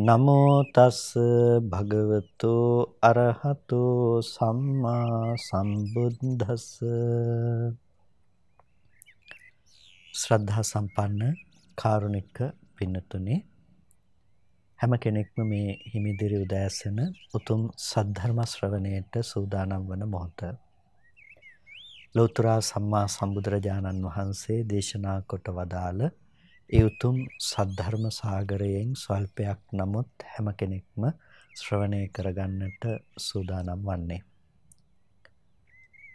නමෝ තස් භගවතු අරහතු සම්මා සම්බුද්දස්ස ශ්‍රද්ධා සම්පන්න කාරුණික පින්නතුනි හැම කෙනෙක්ම මේ හිමිදිරි උදෑසන උතුම් සද්ධර්ම ශ්‍රවණයට සූදානම් වන මොහොත ලෞතර සම්මා සම්බුදුරජාණන් වහන්සේ දේශනා කොට වදාළ ඒ උතුම් සද්ධර්ම සාගරයෙන් ස්වල්පයක් නමුත් හැම කෙනෙක්ම ශ්‍රවණය කරගන්නට සූදානම් වන්නේ.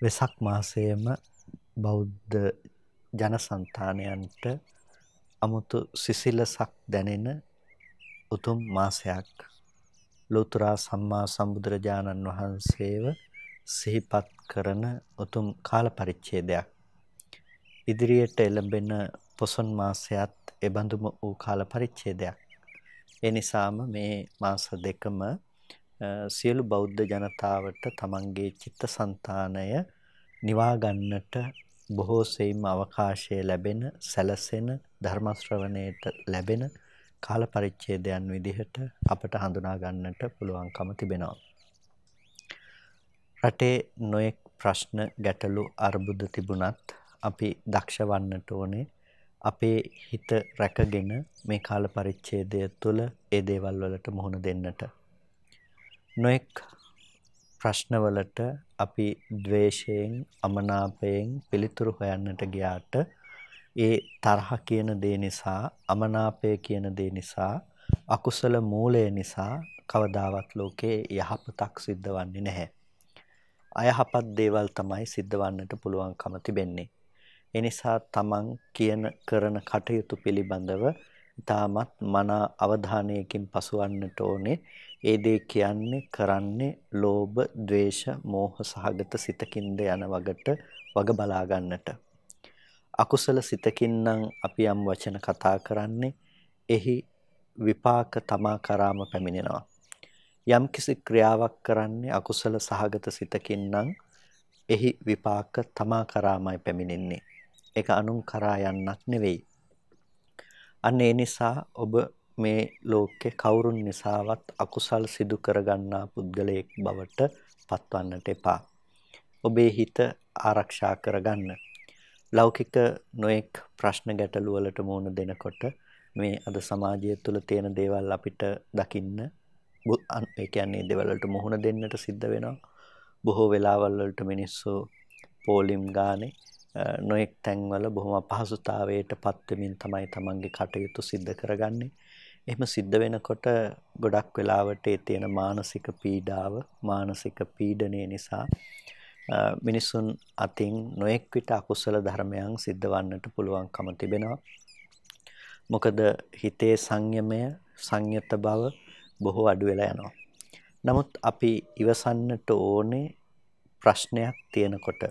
වෙසක් මාසයේම බෞද්ධ ජනසಂತಾනයන්ට අමුතු සිසිලසක් දැනෙන උතුම් මාසයක් ලෝතර සම්මා සම්බුදුරජාණන් වහන්සේව සිහිපත් කරන උතුම් කාල පරිච්ඡේදයක් ඉදිරියට එළඹෙන පොසොන් මාසයත් එබඳුම වූ කාල පරිච්ඡේදයක්. ඒ නිසාම මේ මාස දෙකම සියලු බෞද්ධ ජනතාවට තමන්ගේ චිත්තසංතානය නිවා ගන්නට බොහෝ සෙයින් අවකාශය ලැබෙන සැලසෙන ධර්ම ශ්‍රවණයට ලැබෙන කාල පරිච්ඡේදයන් විදිහට අපට හඳුනා ගන්නට පුළුවන්කම තිබෙනවා. රටේ නොයෙක් ප්‍රශ්න ගැටලු අර්බුද තිබුණත් අපි දක්ෂ වන්නට ඕනේ අපේ හිත රැකගෙන මේ කාල පරිච්ඡේදය තුළ ඒ දේවල් වලට මුහුණ දෙන්නට නොඑක් ප්‍රශ්නවලට අපි द्वේෂයෙන් අමනාපයෙන් පිළිතුරු හොයන්නට ගියාට ඒ තරහ කියන දේ නිසා අමනාපය කියන දේ නිසා අකුසල මූලය නිසා කවදාවත් ලෝකේ යහපතක් සිද්ධ වෙන්නේ නැහැ. අයහපත් දේවල් තමයි සිද්ධ වන්නට පුළුවන්කම තිබෙන්නේ. එනිසා තමන් කියන කරන කටයුතු පිළිබඳව ඉතාමත් මන අවධානයකින් පසුවන්නට ඕනේ. ඒ දේ කියන්නේ කරන්නේ ලෝභ, ద్వේෂ, මෝහ සහගත සිතකින්ද යන වගට වග බලා ගන්නට. අකුසල සිතකින් නම් අපි යම් වචන කතා කරන්නේ එහි විපාක තමා කරාම පැමිණෙනවා. යම් කිසි ක්‍රියාවක් කරන්නේ අකුසල සහගත සිතකින් නම් එහි විපාක තමා කරාමයි පැමිණෙන්නේ. ඒක අනුන් කරා යන්නක් නෙවෙයි. අන්න ඒ නිසා ඔබ මේ ලෝකේ කවුරුන් නිසාවත් අකුසල් සිදු කරගන්නා පුද්ගලයෙක් බවට පත්වන්නට එපා. ඔබේ හිත ආරක්ෂා කරගන්න. ලෞකික නොඑක් ප්‍රශ්න ගැටලු වලට මුහුණ දෙනකොට මේ අද සමාජය තුළ තියෙන දේවල් අපිට දකින්න ඒ කියන්නේ දේවල් වලට මුහුණ දෙන්නට සිද්ධ වෙනවා. බොහෝ වෙලාවල් වලට මිනිස්සු පෝලිම් ගානේ නොයෙක් තැන්වල බොහොම අපහසුතාවයට පත්වෙමින් තමයි තමන්ගේ කටයුතු සිද්ධ කරගන්නේ. එහෙම සිද්ධ වෙනකොට ගොඩක් වෙලාවට ඒ තියෙන මානසික පීඩාව, මානසික පීඩනය නිසා මිනිසුන් අතින් නොයෙක් විට අකුසල ධර්මයන් සිද්ධ වන්නට පුළුවන්කම තිබෙනවා. මොකද හිතේ සංයමය, සංයත බව බොහෝ අඩු වෙලා යනවා. නමුත් අපි ඉවසන්නට ඕනේ ප්‍රශ්නයක් තියෙනකොට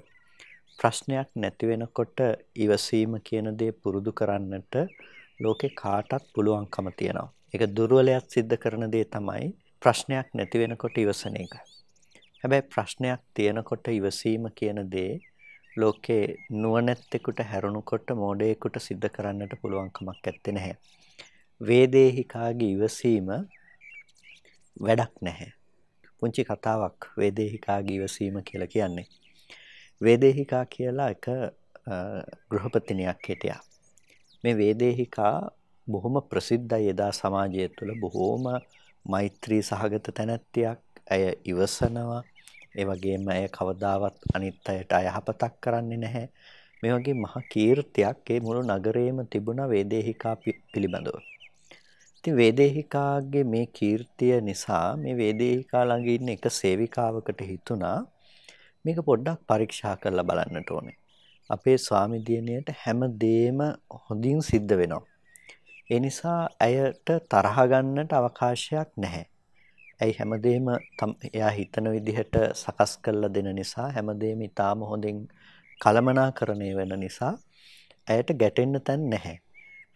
ප්‍රශ්නයක් නැති වෙනකොට ඉවසීම කියන දේ පුරුදු කරන්නට ලෝකේ කාටත් පුළුවන්කම තියෙනවා. ඒක දුර්වලයක් සිද්ධ කරන දේ තමයි ප්‍රශ්නයක් නැති වෙනකොට ඉවසන එක. හැබැයි ප්‍රශ්නයක් තියෙනකොට ඉවසීම කියන දේ ලෝකේ නුවණැත්තෙකුට හැරුණුකොට මෝඩයෙකුට සිද්ධ කරන්නට පුළුවන්කමක් නැත්තේ නැහැ. වේදේහිකාගේ ඉවසීම වැඩක් නැහැ. පුංචි කතාවක් වේදේහිකාගේ ඉවසීම කියලා කියන්නේ. වේදේහිකා කියලා එක ගෘහපතිනියක් හිටියා. මේ වේදේහිකා බොහොම ප්‍රසිද්ධයි එදා සමාජය තුළ බොහෝම මෛත්‍රී සහගත තැනැත්තියක්. ඇය ඉවසනවා. ඒ වගේම ඇය කවදාවත් අනිත් අයට අයහපතක් කරන්නේ නැහැ. මේ වගේ මහා කීර්තියක් ඒ මුළු නගරේම තිබුණා වේදේහිකා පිළිබඳව. ඉතින් වේදේහිකාගේ මේ කීර්තිය නිසා මේ වේදේහිකා ළඟ ඉන්න එක සේවිකාවකට හිතුණා මේක පොඩ්ඩක් පරීක්ෂා කරලා බලන්නට ඕනේ. අපේ ස්වාමි දියණියට හැමදේම හොඳින් සිද්ධ වෙනවා. ඒ නිසා ඇයට තරහ ගන්නට අවකාශයක් නැහැ. ඇයි හැමදේම එයා හිතන විදිහට සකස් කරලා දෙන නිසා හැමදේම ඊටාම හොඳින් කලමනාකරණය වෙන නිසා ඇයට ගැටෙන්න තැන් නැහැ.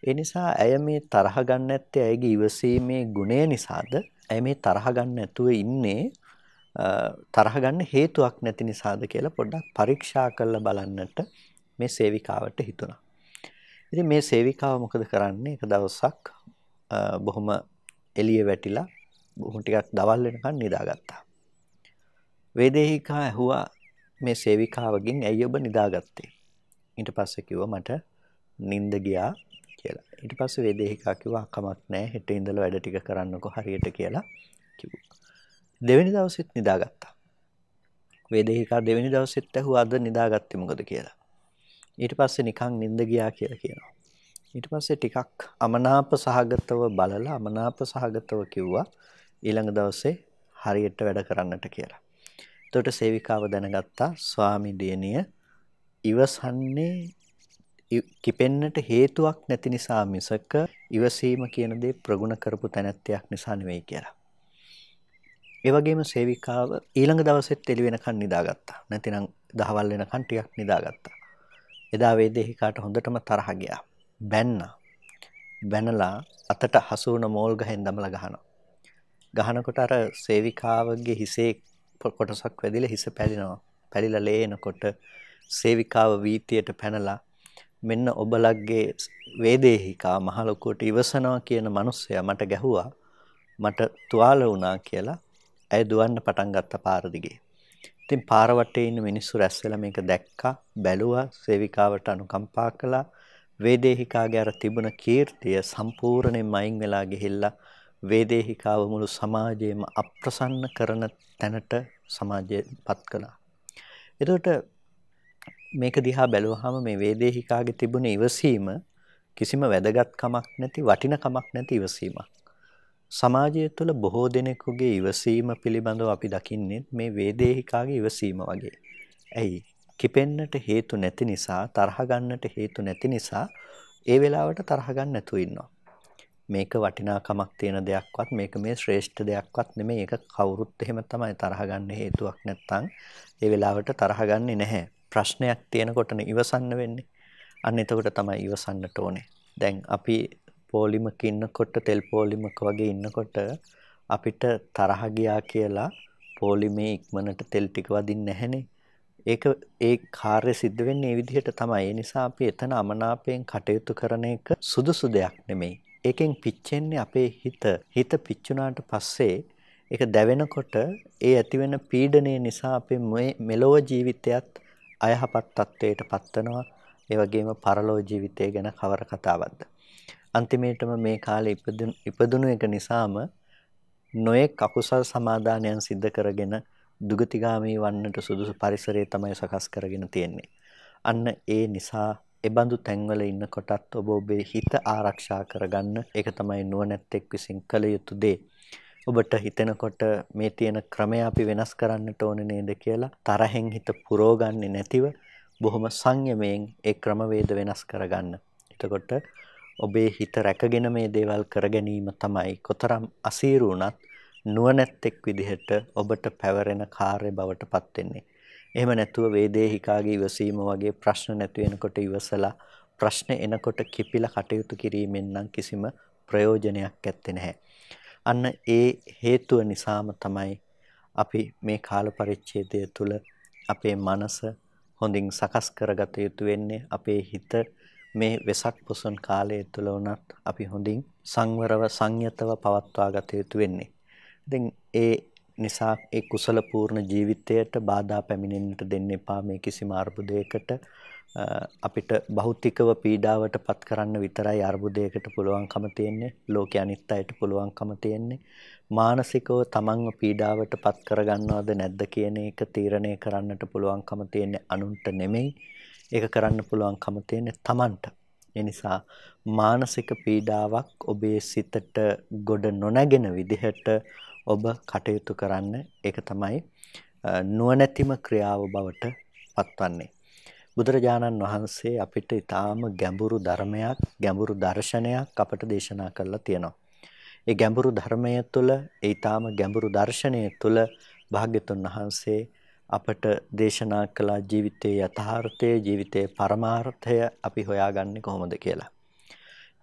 ඒ නිසා ඇය මේ තරහ ගන්න ඇත්තේ ඇයගේ ඉවසීමේ ගුණය නිසාද ඇය මේ තරහ ගන්න නැතුව ඉන්නේ තරහ ගන්න හේතුවක් නැති නිසාද කියලා පොඩ්ඩක් පරීක්ෂා කරලා බලන්නට මේ සේවිකාවට හිතුණා. ඉතින් මේ සේවිකාව මොකද කරන්නේ? එක දවසක් බොහොම එළිය වැටිලා බොහොම ටිකක් දවල් වෙනකන් නිදාගත්තා. වේදේහිකා ඇහුවා මේ සේවිකාවගෙන් ඇයි ඔබ නිදාගත්තේ? ඊට පස්සේ කිව්වා මට නිින්ද ගියා කියලා. ඊට පස්සේ වේදේහිකා කිව්වා කමක් නැහැ හෙට ඉඳලා වැඩ ටික කරන්නකෝ හරියට කියලා කිව්වා. දෙවෙනි දවසෙත් නිදාගත්තා. වේදේහිකා දෙවෙනි දවසෙත් ඇහුවා අද නිදාගත්තේ මොකද කියලා. ඊට පස්සේ නිකන් නිින්ද ගියා කියලා කියනවා. ඊට පස්සේ ටිකක් අමනාප සහගතව බලලා අමනාප සහගතව කිව්වා ඊළඟ දවසේ හරියට වැඩ කරන්නට කියලා. එතකොට සේවිකාව දැනගත්තා ස්වාමි දියණිය ඉවසන්නේ කිපෙන්නට හේතුවක් නැති නිසා මිසක ඉවසීම කියන දේ ප්‍රගුණ කරපු තැනැත්තයක් නිසා නෙවෙයි කියලා. ඒවගේම සේවිකාව ඊළඟ දවසෙත් එළි වෙනකන් නිදාගත්තා නැතිනම් දහවල් වෙනකන් ටිකක් නිදාගත්තා එදා වේදේහිකාට හොඳටම තරහ ගියා බැන්නා බැනලා අතට හසු වුණ මෝල් ගහෙන් දමලා ගහනවා. ගහනකොට අර සේවිකාවගේ හිසේ කොටසක් වැදිලා හිස පැලිනවා. පැලිලා ලේනකොට සේවිකාව වීතියට පැනලා මෙන්න ඔබලගේ වේදේහිකා මහ ලොකුට ඉවසනවා කියන මිනිස්සයා මට ගැහුවා. මට තුවාල වුණා කියලා ඇය දුවන්න පටන් ගත්ත පාර දිගේ. ඉතින් පාර වටේ ඉන්න මිනිස්සු රැස් වෙලා මේක දැක්කා, බැලුවා, සේවිකාවට අනුකම්පා කළා. වේදේහිකාගේ අර තිබුණ කීර්තිය සම්පූර්ණයෙන්ම අයින් වෙලා ගිහිල්ලා වේදේහිකාව මුළු සමාජයේම අප්‍රසන්න කරන තැනට සමාජයපත් කළා. එතකොට මේක දිහා බැලුවාම මේ වේදේහිකාගේ තිබුණ ඉවසීම කිසිම වැදගත්කමක් නැති වටිනකමක් නැති ඉවසීමක්. සමාජය තුළ බොහෝ දෙනෙකුගේ ඉවසීම පිළිබඳව අපි දකින්නේ මේ වේදේහිකාගේ ඉවසීම වගේ. ඇයි? කිපෙන්නට හේතු නැති නිසා, තරහ ගන්නට හේතු නැති නිසා ඒ වෙලාවට තරහ ගන්න නැතුව ඉන්නවා. මේක වටිනාකමක් තියෙන දෙයක්වත් මේක මේ ශ්‍රේෂ්ඨ දෙයක්වත් නෙමෙයි. ඒක කවුරුත් එහෙම තමයි තරහ ගන්න හේතුවක් නැත්නම් ඒ වෙලාවට තරහ ගන්නේ නැහැ. ප්‍රශ්නයක් තියෙනකොටනේ ඉවසන්න වෙන්නේ. අන්න එතකොට තමයි ඉවසන්නට ඕනේ. දැන් අපි පෝලිමක ඉන්නකොට තෙල් පෝලිමක වගේ ඉන්නකොට අපිට තරහ ගියා කියලා පෝලිමේ ඉක්මනට තෙල් ටික වදින්නේ නැහනේ. ඒක ඒ කාර්ය සිද්ධ වෙන්නේ මේ විදිහට තමයි. ඒ නිසා අපි එතන අමනාපයෙන් කටයුතු කරන එක සුදුසු දෙයක් නෙමෙයි. ඒකෙන් පිච්චෙන්නේ අපේ හිත. හිත පිච්චුනාට පස්සේ ඒක දැවෙනකොට ඒ ඇතිවෙන පීඩනය නිසා අපේ මෙලොව ජීවිතයත් අයහපත් තත්ත්වයට පත්වනවා. ඒ වගේම පරලෝ ජීවිතය ගැන කවර කතාවක්ද? අන්තිමේටම මේ කාලේ ඉපදුණු එක නිසාම නොයෙක් අකුසල් සමාදානයන් සිද්ධ කරගෙන දුගතිගාමී වන්නට සුදුසු පරිසරය තමයි සකස් කරගෙන තියෙන්නේ. අන්න ඒ නිසා එබඳු තැන්වල ඉන්නකොටත් ඔබ ඔබේ හිත ආරක්ෂා කරගන්න ඒක තමයි නුවණැත්තෙක් විසින් කළ යුතු දේ. ඔබට හිතෙනකොට මේ තියෙන ක්‍රමය අපි වෙනස් කරන්නට ඕන නේද කියලා තරහෙන් හිත පුරෝගන්නේ නැතිව බොහොම සංයමයෙන් ඒ ක්‍රමවේද වෙනස් කරගන්න. එතකොට ඔබේ හිත රැකගෙන මේ දේවල් කර ගැනීම තමයි කොතරම් අසීරු වුණත් නුවණැත්තෙක් විදිහට ඔබට පැවරෙන කාර්ය බවට පත් වෙන්නේ. එහෙම නැතුව වේදේහිකාගේ ඉවසීම වගේ ප්‍රශ්න නැති වෙනකොට ඉවසලා ප්‍රශ්න එනකොට කිපිලා කටයුතු කිරීමෙන් නම් කිසිම ප්‍රයෝජනයක් ඇත්තේ නැහැ. අන්න ඒ හේතුව නිසාම තමයි අපි මේ කාල පරිච්ඡේදය තුළ අපේ මනස හොඳින් සකස් කරගත යුතු වෙන්නේ අපේ හිත මේ වෙසක් පොසොන් කාලය තුළ වුණත් අපි හොඳින් සංවරව සංයතව පවත්වා ගත යුතු වෙන්නේ. ඉතින් ඒ නිසා ඒ කුසල පූර්ණ ජීවිතයට බාධා පැමිණෙන්නට දෙන්න එපා මේ කිසිම අර්බුදයකට අපිට භෞතිකව පීඩාවට පත් කරන්න විතරයි අර්බුදයකට පුළුවන්කම තියෙන්නේ ලෝකෙ අනිත් අයට පුළුවන්කම තියෙන්නේ මානසිකව තමන්ව පීඩාවට පත් කරගන්නවද නැද්ද කියන එක තීරණය කරන්නට පුළුවන්කම තියෙන්නේ අනුන්ට නෙමෙයි. ඒක කරන්න පුළුවන්කම තියෙන්නේ තමන්ට. ඒ නිසා මානසික පීඩාවක් ඔබේ සිතට ගොඩ නොනැගෙන විදිහට ඔබ කටයුතු කරන්න ඒක තමයි නුවණැතිම ක්‍රියාව බවට පත්වන්නේ. බුදුරජාණන් වහන්සේ අපිට ඊටාම ගැඹුරු ධර්මයක් ගැඹුරු දර්ශනයක් අපට දේශනා කරලා තියෙනවා. ඒ ගැඹුරු ධර්මය තුළ ඒ ඊටාම ගැඹුරු දර්ශනය තුළ භාග්‍යතුන් වහන්සේ අපට දේශනා කළ ජීවිතයේ යථාර්ථය ජීවිතයේ පරමාර්ථය අපි හොයාගන්නේ කොහොමද කියලා.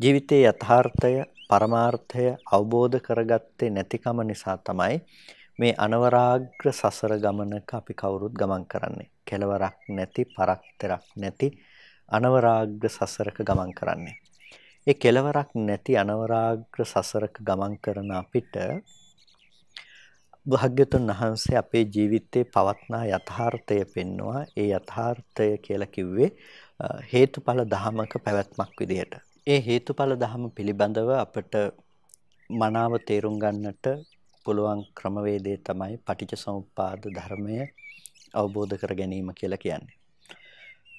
ජීවිතයේ යථාර්ථය පරමාර්ථය අවබෝධ කරගත්තේ නැතිකම නිසා තමයි මේ අනවරාග්‍ර සසර ගමනක අපි කවුරුත් ගමන් කරන්නේ. කෙලවරක් නැති, පරක්තරක් නැති අනවරාග්‍ර සසරක ගමන් කරන්නේ. ඒ කෙලවරක් නැති අනවරාග්‍ර සසරක ගමන් කරන අපිට භාග්‍යතුන් වහන්සේ අපේ ජීවිතේ පවත්නා යථාර්ථය පෙන්නවා. ඒ යථාර්ථය කියලා කිව්වේ හේතුඵල ධමක පැවැත්මක් විදිහට. ඒ හේතුඵල ධම පිළිබඳව අපට මනාව තේරුම් ගන්නට පුළුවන් ක්‍රමවේදය තමයි පටිච්චසමුප්පාද ධර්මය අවබෝධ කර ගැනීම කියලා කියන්නේ.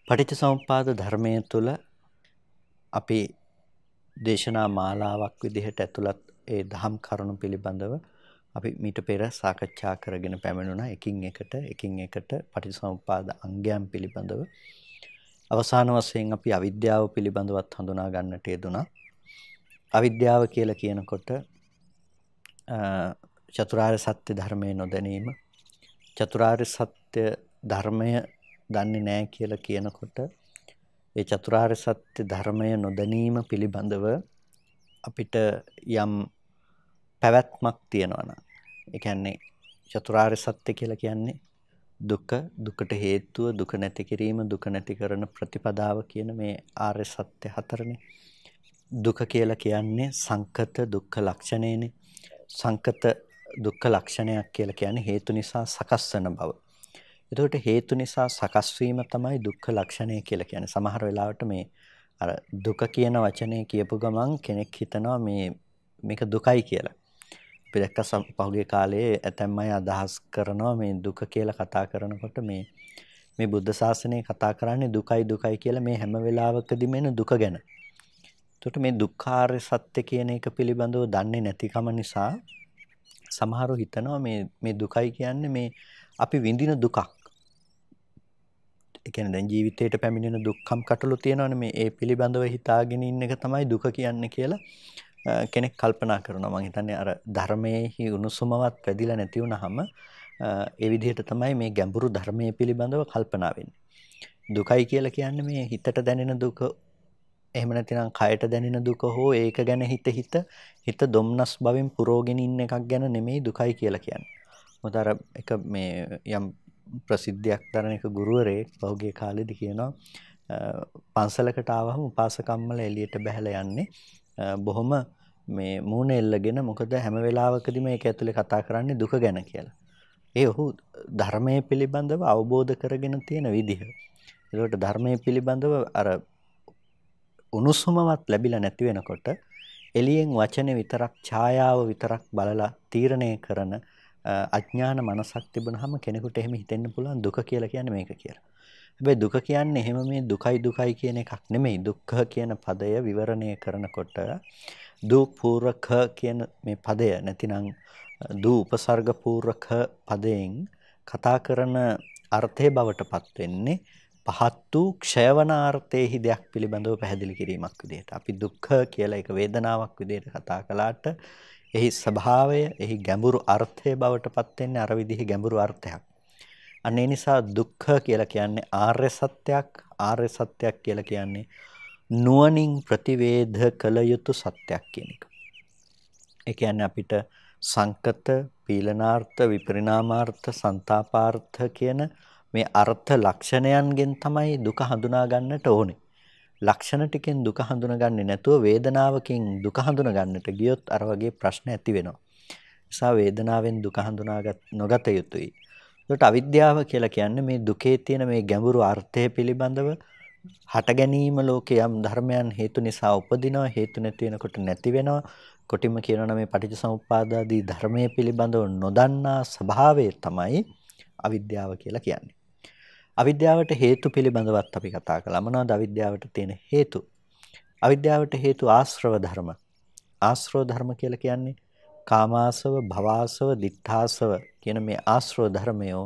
පටිච්චසමුප්පාද ධර්මය තුළ අපි දේශනා මාලාවක් විදිහට ඇතුළත් ඒ දහම් කරුණු පිළිබඳව අපි මීට පෙර සාකච්ඡා කරගෙන පැමිණුණා එකින් එකට එකින් එකට පටිසමුපාද අංගයන් පිළිබඳව අවසාන වශයෙන් අපි අවිද්‍යාව පිළිබඳවත් හඳුනා ගන්නට යෙදුණා අවිද්‍යාව කියලා කියනකොට චතුරාර්ය සත්‍ය ධර්මයේ නොදැනීම චතුරාර්ය සත්‍ය ධර්මය දන්නේ නැහැ කියලා කියනකොට ඒ චතුරාර්ය සත්‍ය ධර්මය නොදැනීම පිළිබඳව අපිට යම් පැවැත්මක් තියෙනවා නම් ඒ කියන්නේ චතුරාර්ය සත්‍ය කියලා කියන්නේ දුක දුකට හේතුව දුක නැති කිරීම දුක නැති කරන ප්‍රතිපදාව කියන මේ ආර්ය සත්‍ය හතරනේ දුක කියලා කියන්නේ සංකත දුක්ඛ ලක්ෂණයනේ සංකත දුක්ඛ ලක්ෂණයක් කියලා කියන්නේ හේතු නිසා සකස් වෙන බව එතකොට හේතු නිසා සකස් වීම තමයි දුක්ඛ ලක්ෂණය කියලා කියන්නේ. සමහර වෙලාවට මේ අර දුක කියන වචනේ කියපු ගමන් කෙනෙක් හිතනවා මේ මේක දුකයි කියලා. අපි දැක්ක පහුගිය කාලයේ ඇතැම් අය අදහස් කරනවා මේ දුක කියලා කතා කරනකොට මේ මේ බුද්ධ ශාසනය කතා කරන්නේ දුකයි දුකයි කියලා මේ හැම වෙලාවකදීම එන දුක ගැන. එතකොට මේ දුක්ඛාරය සත්‍ය කියන එක පිළිබඳව දන්නේ නැතිකම නිසා සමහරව හිතනවා මේ මේ දුකයි කියන්නේ මේ අපි විඳින දුකක්. එකන දැන් ජීවිතයට පැමිණෙන දුක්කම් කටළු තියෙනවන මේ ඒ පිළිබඳව හිතාගෙන ඉන්න එක තමයි දුක කියන්න කියලා කෙනෙක් කල්පනා කරනවා මං හිතන්නේ අර ධර්මයෙහි උණුසුමවත් පැදිලා නැති වුනහම ඒ විදිහට තමයි මේ ගැඹුරු ධර්මයේ පිළිබඳව කල්පනා වෙන්නේ. දුකයි කියලා කියන්නේ මේ හිතට දැනෙන දුක එහෙම නැතිනම් කයට දැනෙන දුක හෝ ඒක ගැන හිත හිත හිත දුම්නස් භවෙන් පුරෝගෙන ඉන්න එකක් ගැන නෙමෙයි දුකයි කියලා කියන්නේ. මොකද අර එක මේ යම් ප්‍රසිද්ධියක් දරන එක ගුරුවරයෙක් පහුගිය කාලෙදි කියනවා පන්සලකට ආවහම උපාසකම්මල එළියට බැහැලා යන්නේ බොහොම මේ මූණ එල්ලගෙන මොකද හැම වෙලාවකදීම ඒක ඇතුලේ කතා කරන්නේ දුක ගැන කියලා. ඒ ඔහු ධර්මයේ පිළිබඳව අවබෝධ කරගෙන තියෙන විදිහ. ඒකට ධර්මයේ පිළිබඳව අර උණුසුමවත් ලැබිලා නැති වෙනකොට එළියෙන් වචනේ විතරක් ඡායාව විතරක් බලලා තීරණය කරන අඥාන මනසක් තිබුණහම කෙනෙකුට එහෙම හිතෙන්න පුළුවන් දුක කියලා කියන්නේ මේක කියලා. හැබැයි දුක කියන්නේ එහෙම මේ දුකයි දුකයි කියන එකක් නෙමෙයි. දුක්ඛ කියන පදය විවරණය කරනකොට දුපූරක කියන මේ පදය නැතිනම් දු උපසර්ග පූර්වක පදයෙන් කතා කරන අර්ථය බවටපත් වෙන්නේ පහත් වූ ක්ෂයවනාර්ථයේහි දෙයක් පිළිබඳව පැහැදිලි කිරීමක් විදිහට. අපි දුක්ඛ කියලා එක වේදනාවක් විදිහට කතා කළාට එහි ස්වභාවය, එහි ගැඹුරු අර්ථය බවට පත් වෙන්නේ අර විදිහේ ගැඹුරු අර්ථයක්. අන්න ඒ නිසා දුක්ඛ කියලා කියන්නේ ආර්ය සත්‍යයක්, ආර්ය සත්‍යයක් කියලා කියන්නේ නුවණින් ප්‍රතිවේධ කළ යුතු සත්‍යයක් කියන එක. ඒ කියන්නේ අපිට සංකත, පීලනාර්ථ, විපරිණාමාර්ථ, ਸੰతాපාර්ථ කියන මේ අර්ථ ලක්ෂණයන්ගෙන් තමයි දුක හඳුනා ගන්නට ඕනේ. ලක්ෂණ ටිකෙන් දුක හඳුනගන්නේ නැතුව වේදනාවකින් දුක හඳුනගන්නට ගියොත් අර වගේ ප්‍රශ්න ඇති වෙනවා. නිසා වේදනාවෙන් දුක හඳුනාගත් නොගත යුතුයි. ඒකට අවිද්‍යාව කියලා කියන්නේ මේ දුකේ තියෙන මේ ගැඹුරු අර්ථය පිළිබඳව හට ගැනීම ලෝකේ යම් ධර්මයන් හේතු නිසා උපදිනවා හේතු නැති වෙනකොට නැති වෙනවා කොටිම කියනවා මේ පටිච්චසමුප්පාදාදී ධර්මයේ පිළිබඳව නොදන්නා ස්වභාවය තමයි අවිද්‍යාව කියලා කියන්නේ අවිද්‍යාවට හේතු පිළිබඳවත් අපි කතා කළා. මොනවද අවිද්‍යාවට තියෙන හේතු? අවිද්‍යාවට හේතු ආශ්‍රව ධර්ම. ආශ්‍රව ධර්ම කියලා කියන්නේ කාමාසව, භවාසව, ditthාසව කියන මේ ආශ්‍රව ධර්මයෝ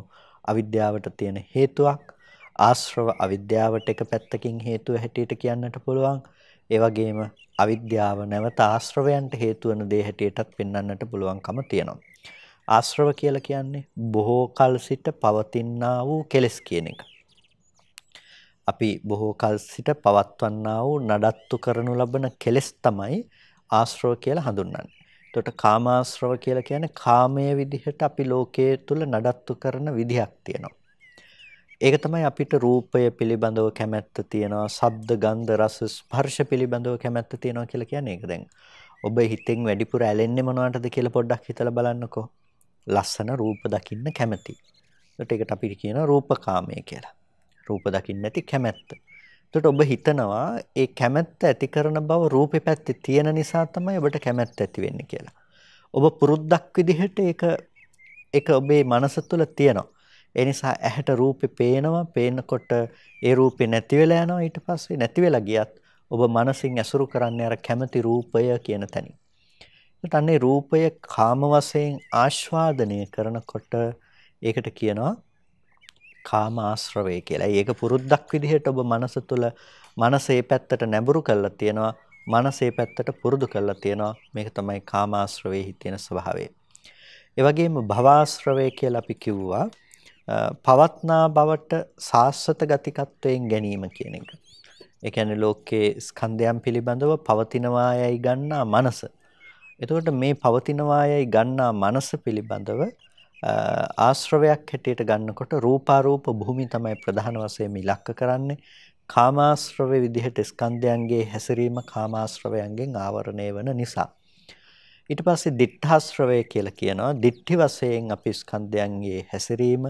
අවිද්‍යාවට තියෙන හේතුවක්. ආශ්‍රව අවිද්‍යාවට එක පැත්තකින් හේතුව හැටියට කියන්නට පුළුවන්. ඒ වගේම අවිද්‍යාව නැවත ආශ්‍රවයන්ට හේතු වෙන දේ හැටියටත් පෙන්වන්නට පුළුවන්කම තියෙනවා. ආශ්‍රව කියලා කියන්නේ බොහෝ කල සිට පවතිනා වූ කෙලෙස් කියන එක. අපි බොහෝ කල සිට පවත්වන්නා වූ නඩත්තු කරනු ලබන කෙලෙස් තමයි ආශ්‍රව කියලා හඳුන්වන්නේ. එතකොට කාමාශ්‍රව කියලා කියන්නේ කාමයේ විදිහට අපි ලෝකයේ තුල නඩත්තු කරන විදිහක් තියෙනවා. ඒක තමයි අපිට රූපය පිළිබඳව කැමැත්ත තියෙනවා, ශබ්ද, ගන්ධ, රස, ස්පර්ශ පිළිබඳව කැමැත්ත තියෙනවා කියලා කියන්නේ ඒක දැන්. ඔබ හිතෙන් වැඩිපුර ඇලෙන්නේ මොනවටද කියලා පොඩ්ඩක් හිතලා බලන්නකෝ. ලස්සන රූප දකින්න කැමති. එතකොට ඒකට අපි කියනවා රූපකාමය කියලා. රූප දකින්න ඇති කැමැත්ත. එතකොට ඔබ හිතනවා ඒ කැමැත්ත ඇති කරන බව රූපේ පැත්තේ තියෙන නිසා තමයි ඔබට කැමැත්ත ඇති වෙන්නේ කියලා. ඔබ පුරුද්දක් විදිහට ඒක ඒක ඔබේ මනස තුළ තියෙනවා. ඒ නිසා ඇහැට රූපේ පේනවා, පේනකොට ඒ රූපේ නැති වෙලා යනවා ඊට පස්සේ නැති වෙලා ගියත් ඔබ මනසින් ඇසුරු කරන්නේ අර කැමැති රූපය කියන තැනින්. අන්නේ රූපය කාම වශයෙන් ආස්වාදනය කරනකොට ඒකට කියනවා කාම ආශ්‍රවය කියලා. ඒක පුරුද්දක් විදිහට ඔබ මනස තුළ මනසේ පැත්තට නැඹුරු කරලා තියෙනවා. මනසේ පැත්තට පුරුදු කරලා තියෙනවා. මේක තමයි කාම ආශ්‍රවයේ හිතෙන ස්වභාවය. ඒ වගේම භවාශ්‍රවය කියලා අපි කිව්වා. පවත්නා බවට සාස්වත ගතිකත්වයෙන් ගැනීම කියන එක. ඒ කියන්නේ ලෝකයේ ස්කන්ධයන් පිළිබඳව පවතිනවා යයි ගන්නා මනස. එතකොට මේ පවතිනවායයි ගන්නා මනස පිළිබඳව ආශ්‍රවයක් හැටියට ගන්නකොට රූපාරූප භූමි තමයි ප්‍රධාන වශයෙන් ඉලක්ක කරන්නේ. කාමාශ්‍රවේ විදිහට ස්කන්ධයන්ගේ හැසිරීම කාමාශ්‍රවයන්ගෙන් ආවරණය වෙන නිසා. ඊට පස්සේ දිඨාශ්‍රවය කියලා කියනවා. දිඨි වශයෙන් අපි ස්කන්ධයන්ගේ හැසිරීම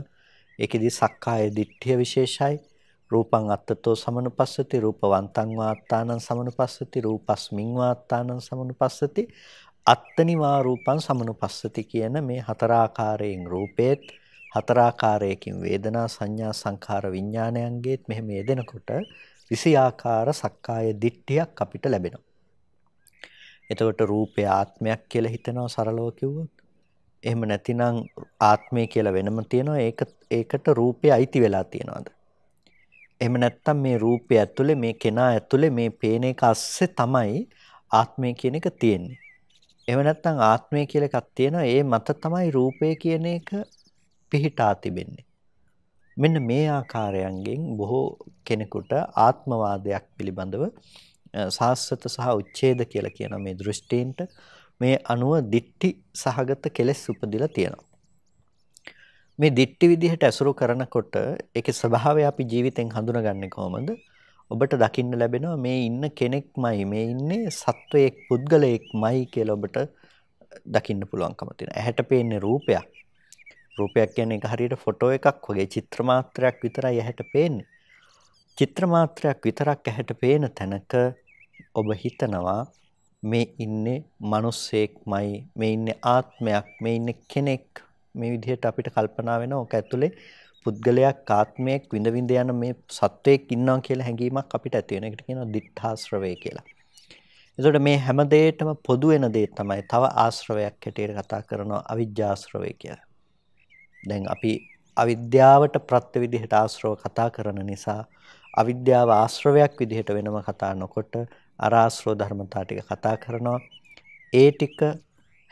ඒකෙදි සක්කාය දිට්ඨිය විශේෂයි. රූපං අත්තතෝ සමනුපස්සති රූපවන්තං වාත්තානං සමනුපස්සති රූපස්මින් වාත්තානං සමනුපස්සති අත්තනිවා රූපං සමනුපස්සති කියන මේ හතරාකාරයෙන් රූපේත් හතරාකාරයකින් වේදනා සංඥා සංඛාර විඥානයන්ගේත් මෙහෙම යෙදෙනකොට විසියාකාර සක්කාය දිට්ඨියක් අපිට ලැබෙනවා. එතකොට රූපය ආත්මයක් කියලා හිතනවා සරලව කිව්වොත්. එහෙම නැතිනම් ආත්මය කියලා වෙනම තියෙනවා. ඒක ඒකට රූපය අයිති වෙලා තියනවාද? එහෙම නැත්තම් මේ රූපය ඇතුලේ මේ කෙනා ඇතුලේ මේ පේන එක අස්සේ තමයි ආත්මය කියන එක තියෙන්නේ. එහෙම නැත්නම් ආත්මය කියලා එකක් තියෙනවා. ඒ මත තමයි රූපය කියන එක පිහිටා තිබෙන්නේ. මෙන්න මේ ආකාරයන්ගෙන් බොහෝ කෙනෙකුට ආත්මවාදයක් පිළිබඳව සාස්වත සහ උච්ඡේද කියලා කියන මේ දෘෂ්ටීන්ට මේ අනුව දික්ටි සහගත කෙලෙස් උපදිලා තියෙනවා. මේ දික්ටි විදිහට ඇසුරු කරනකොට ඒකේ ස්වභාවය අපි ජීවිතෙන් හඳුනගන්නේ කොහොමද? ඔබට දකින්න ලැබෙනවා මේ ඉන්න කෙනෙක්මයි මේ ඉන්නේ සත්වයෙක් පුද්ගලයෙක්මයි කියලා ඔබට දකින්න පුළුවන්කම තියෙනවා. ඇහැට පේන්නේ රූපයක්. රූපයක් කියන්නේ ඒක හරියට ෆොටෝ එකක් වගේ චිත්‍ර මාත්‍රයක් විතරයි ඇහැට පේන්නේ. චිත්‍ර මාත්‍රයක් විතරක් ඇහැට පේන තැනක ඔබ හිතනවා මේ ඉන්නේ මිනිස්සෙක්මයි මේ ඉන්නේ ආත්මයක් මේ ඉන්නේ කෙනෙක් මේ විදිහට අපිට කල්පනා වෙනවා ඔක ඇතුලේ පුද්ගලයක් ආත්මයක් විඳ විඳ යන මේ සත්වයක් ඉන්නවා කියලා හැඟීමක් අපිට ඇති වෙන එකට කියනවා ditthාශ්‍රවය කියලා. එතකොට මේ හැම දෙයකටම පොදු වෙන දේ තමයි තව ආශ්‍රවයක් හැටියට කතා කරනවා අවිජ්ජාශ්‍රවය කියලා. දැන් අපි අවිද්‍යාවට ප්‍රත්‍ය විදිහට ආශ්‍රව කතා කරන නිසා අවිද්‍යාව ආශ්‍රවයක් විදිහට වෙනම කතා නොකොට අරාශ්‍රව ධර්මතා ටික කතා කරනවා. ඒ ටික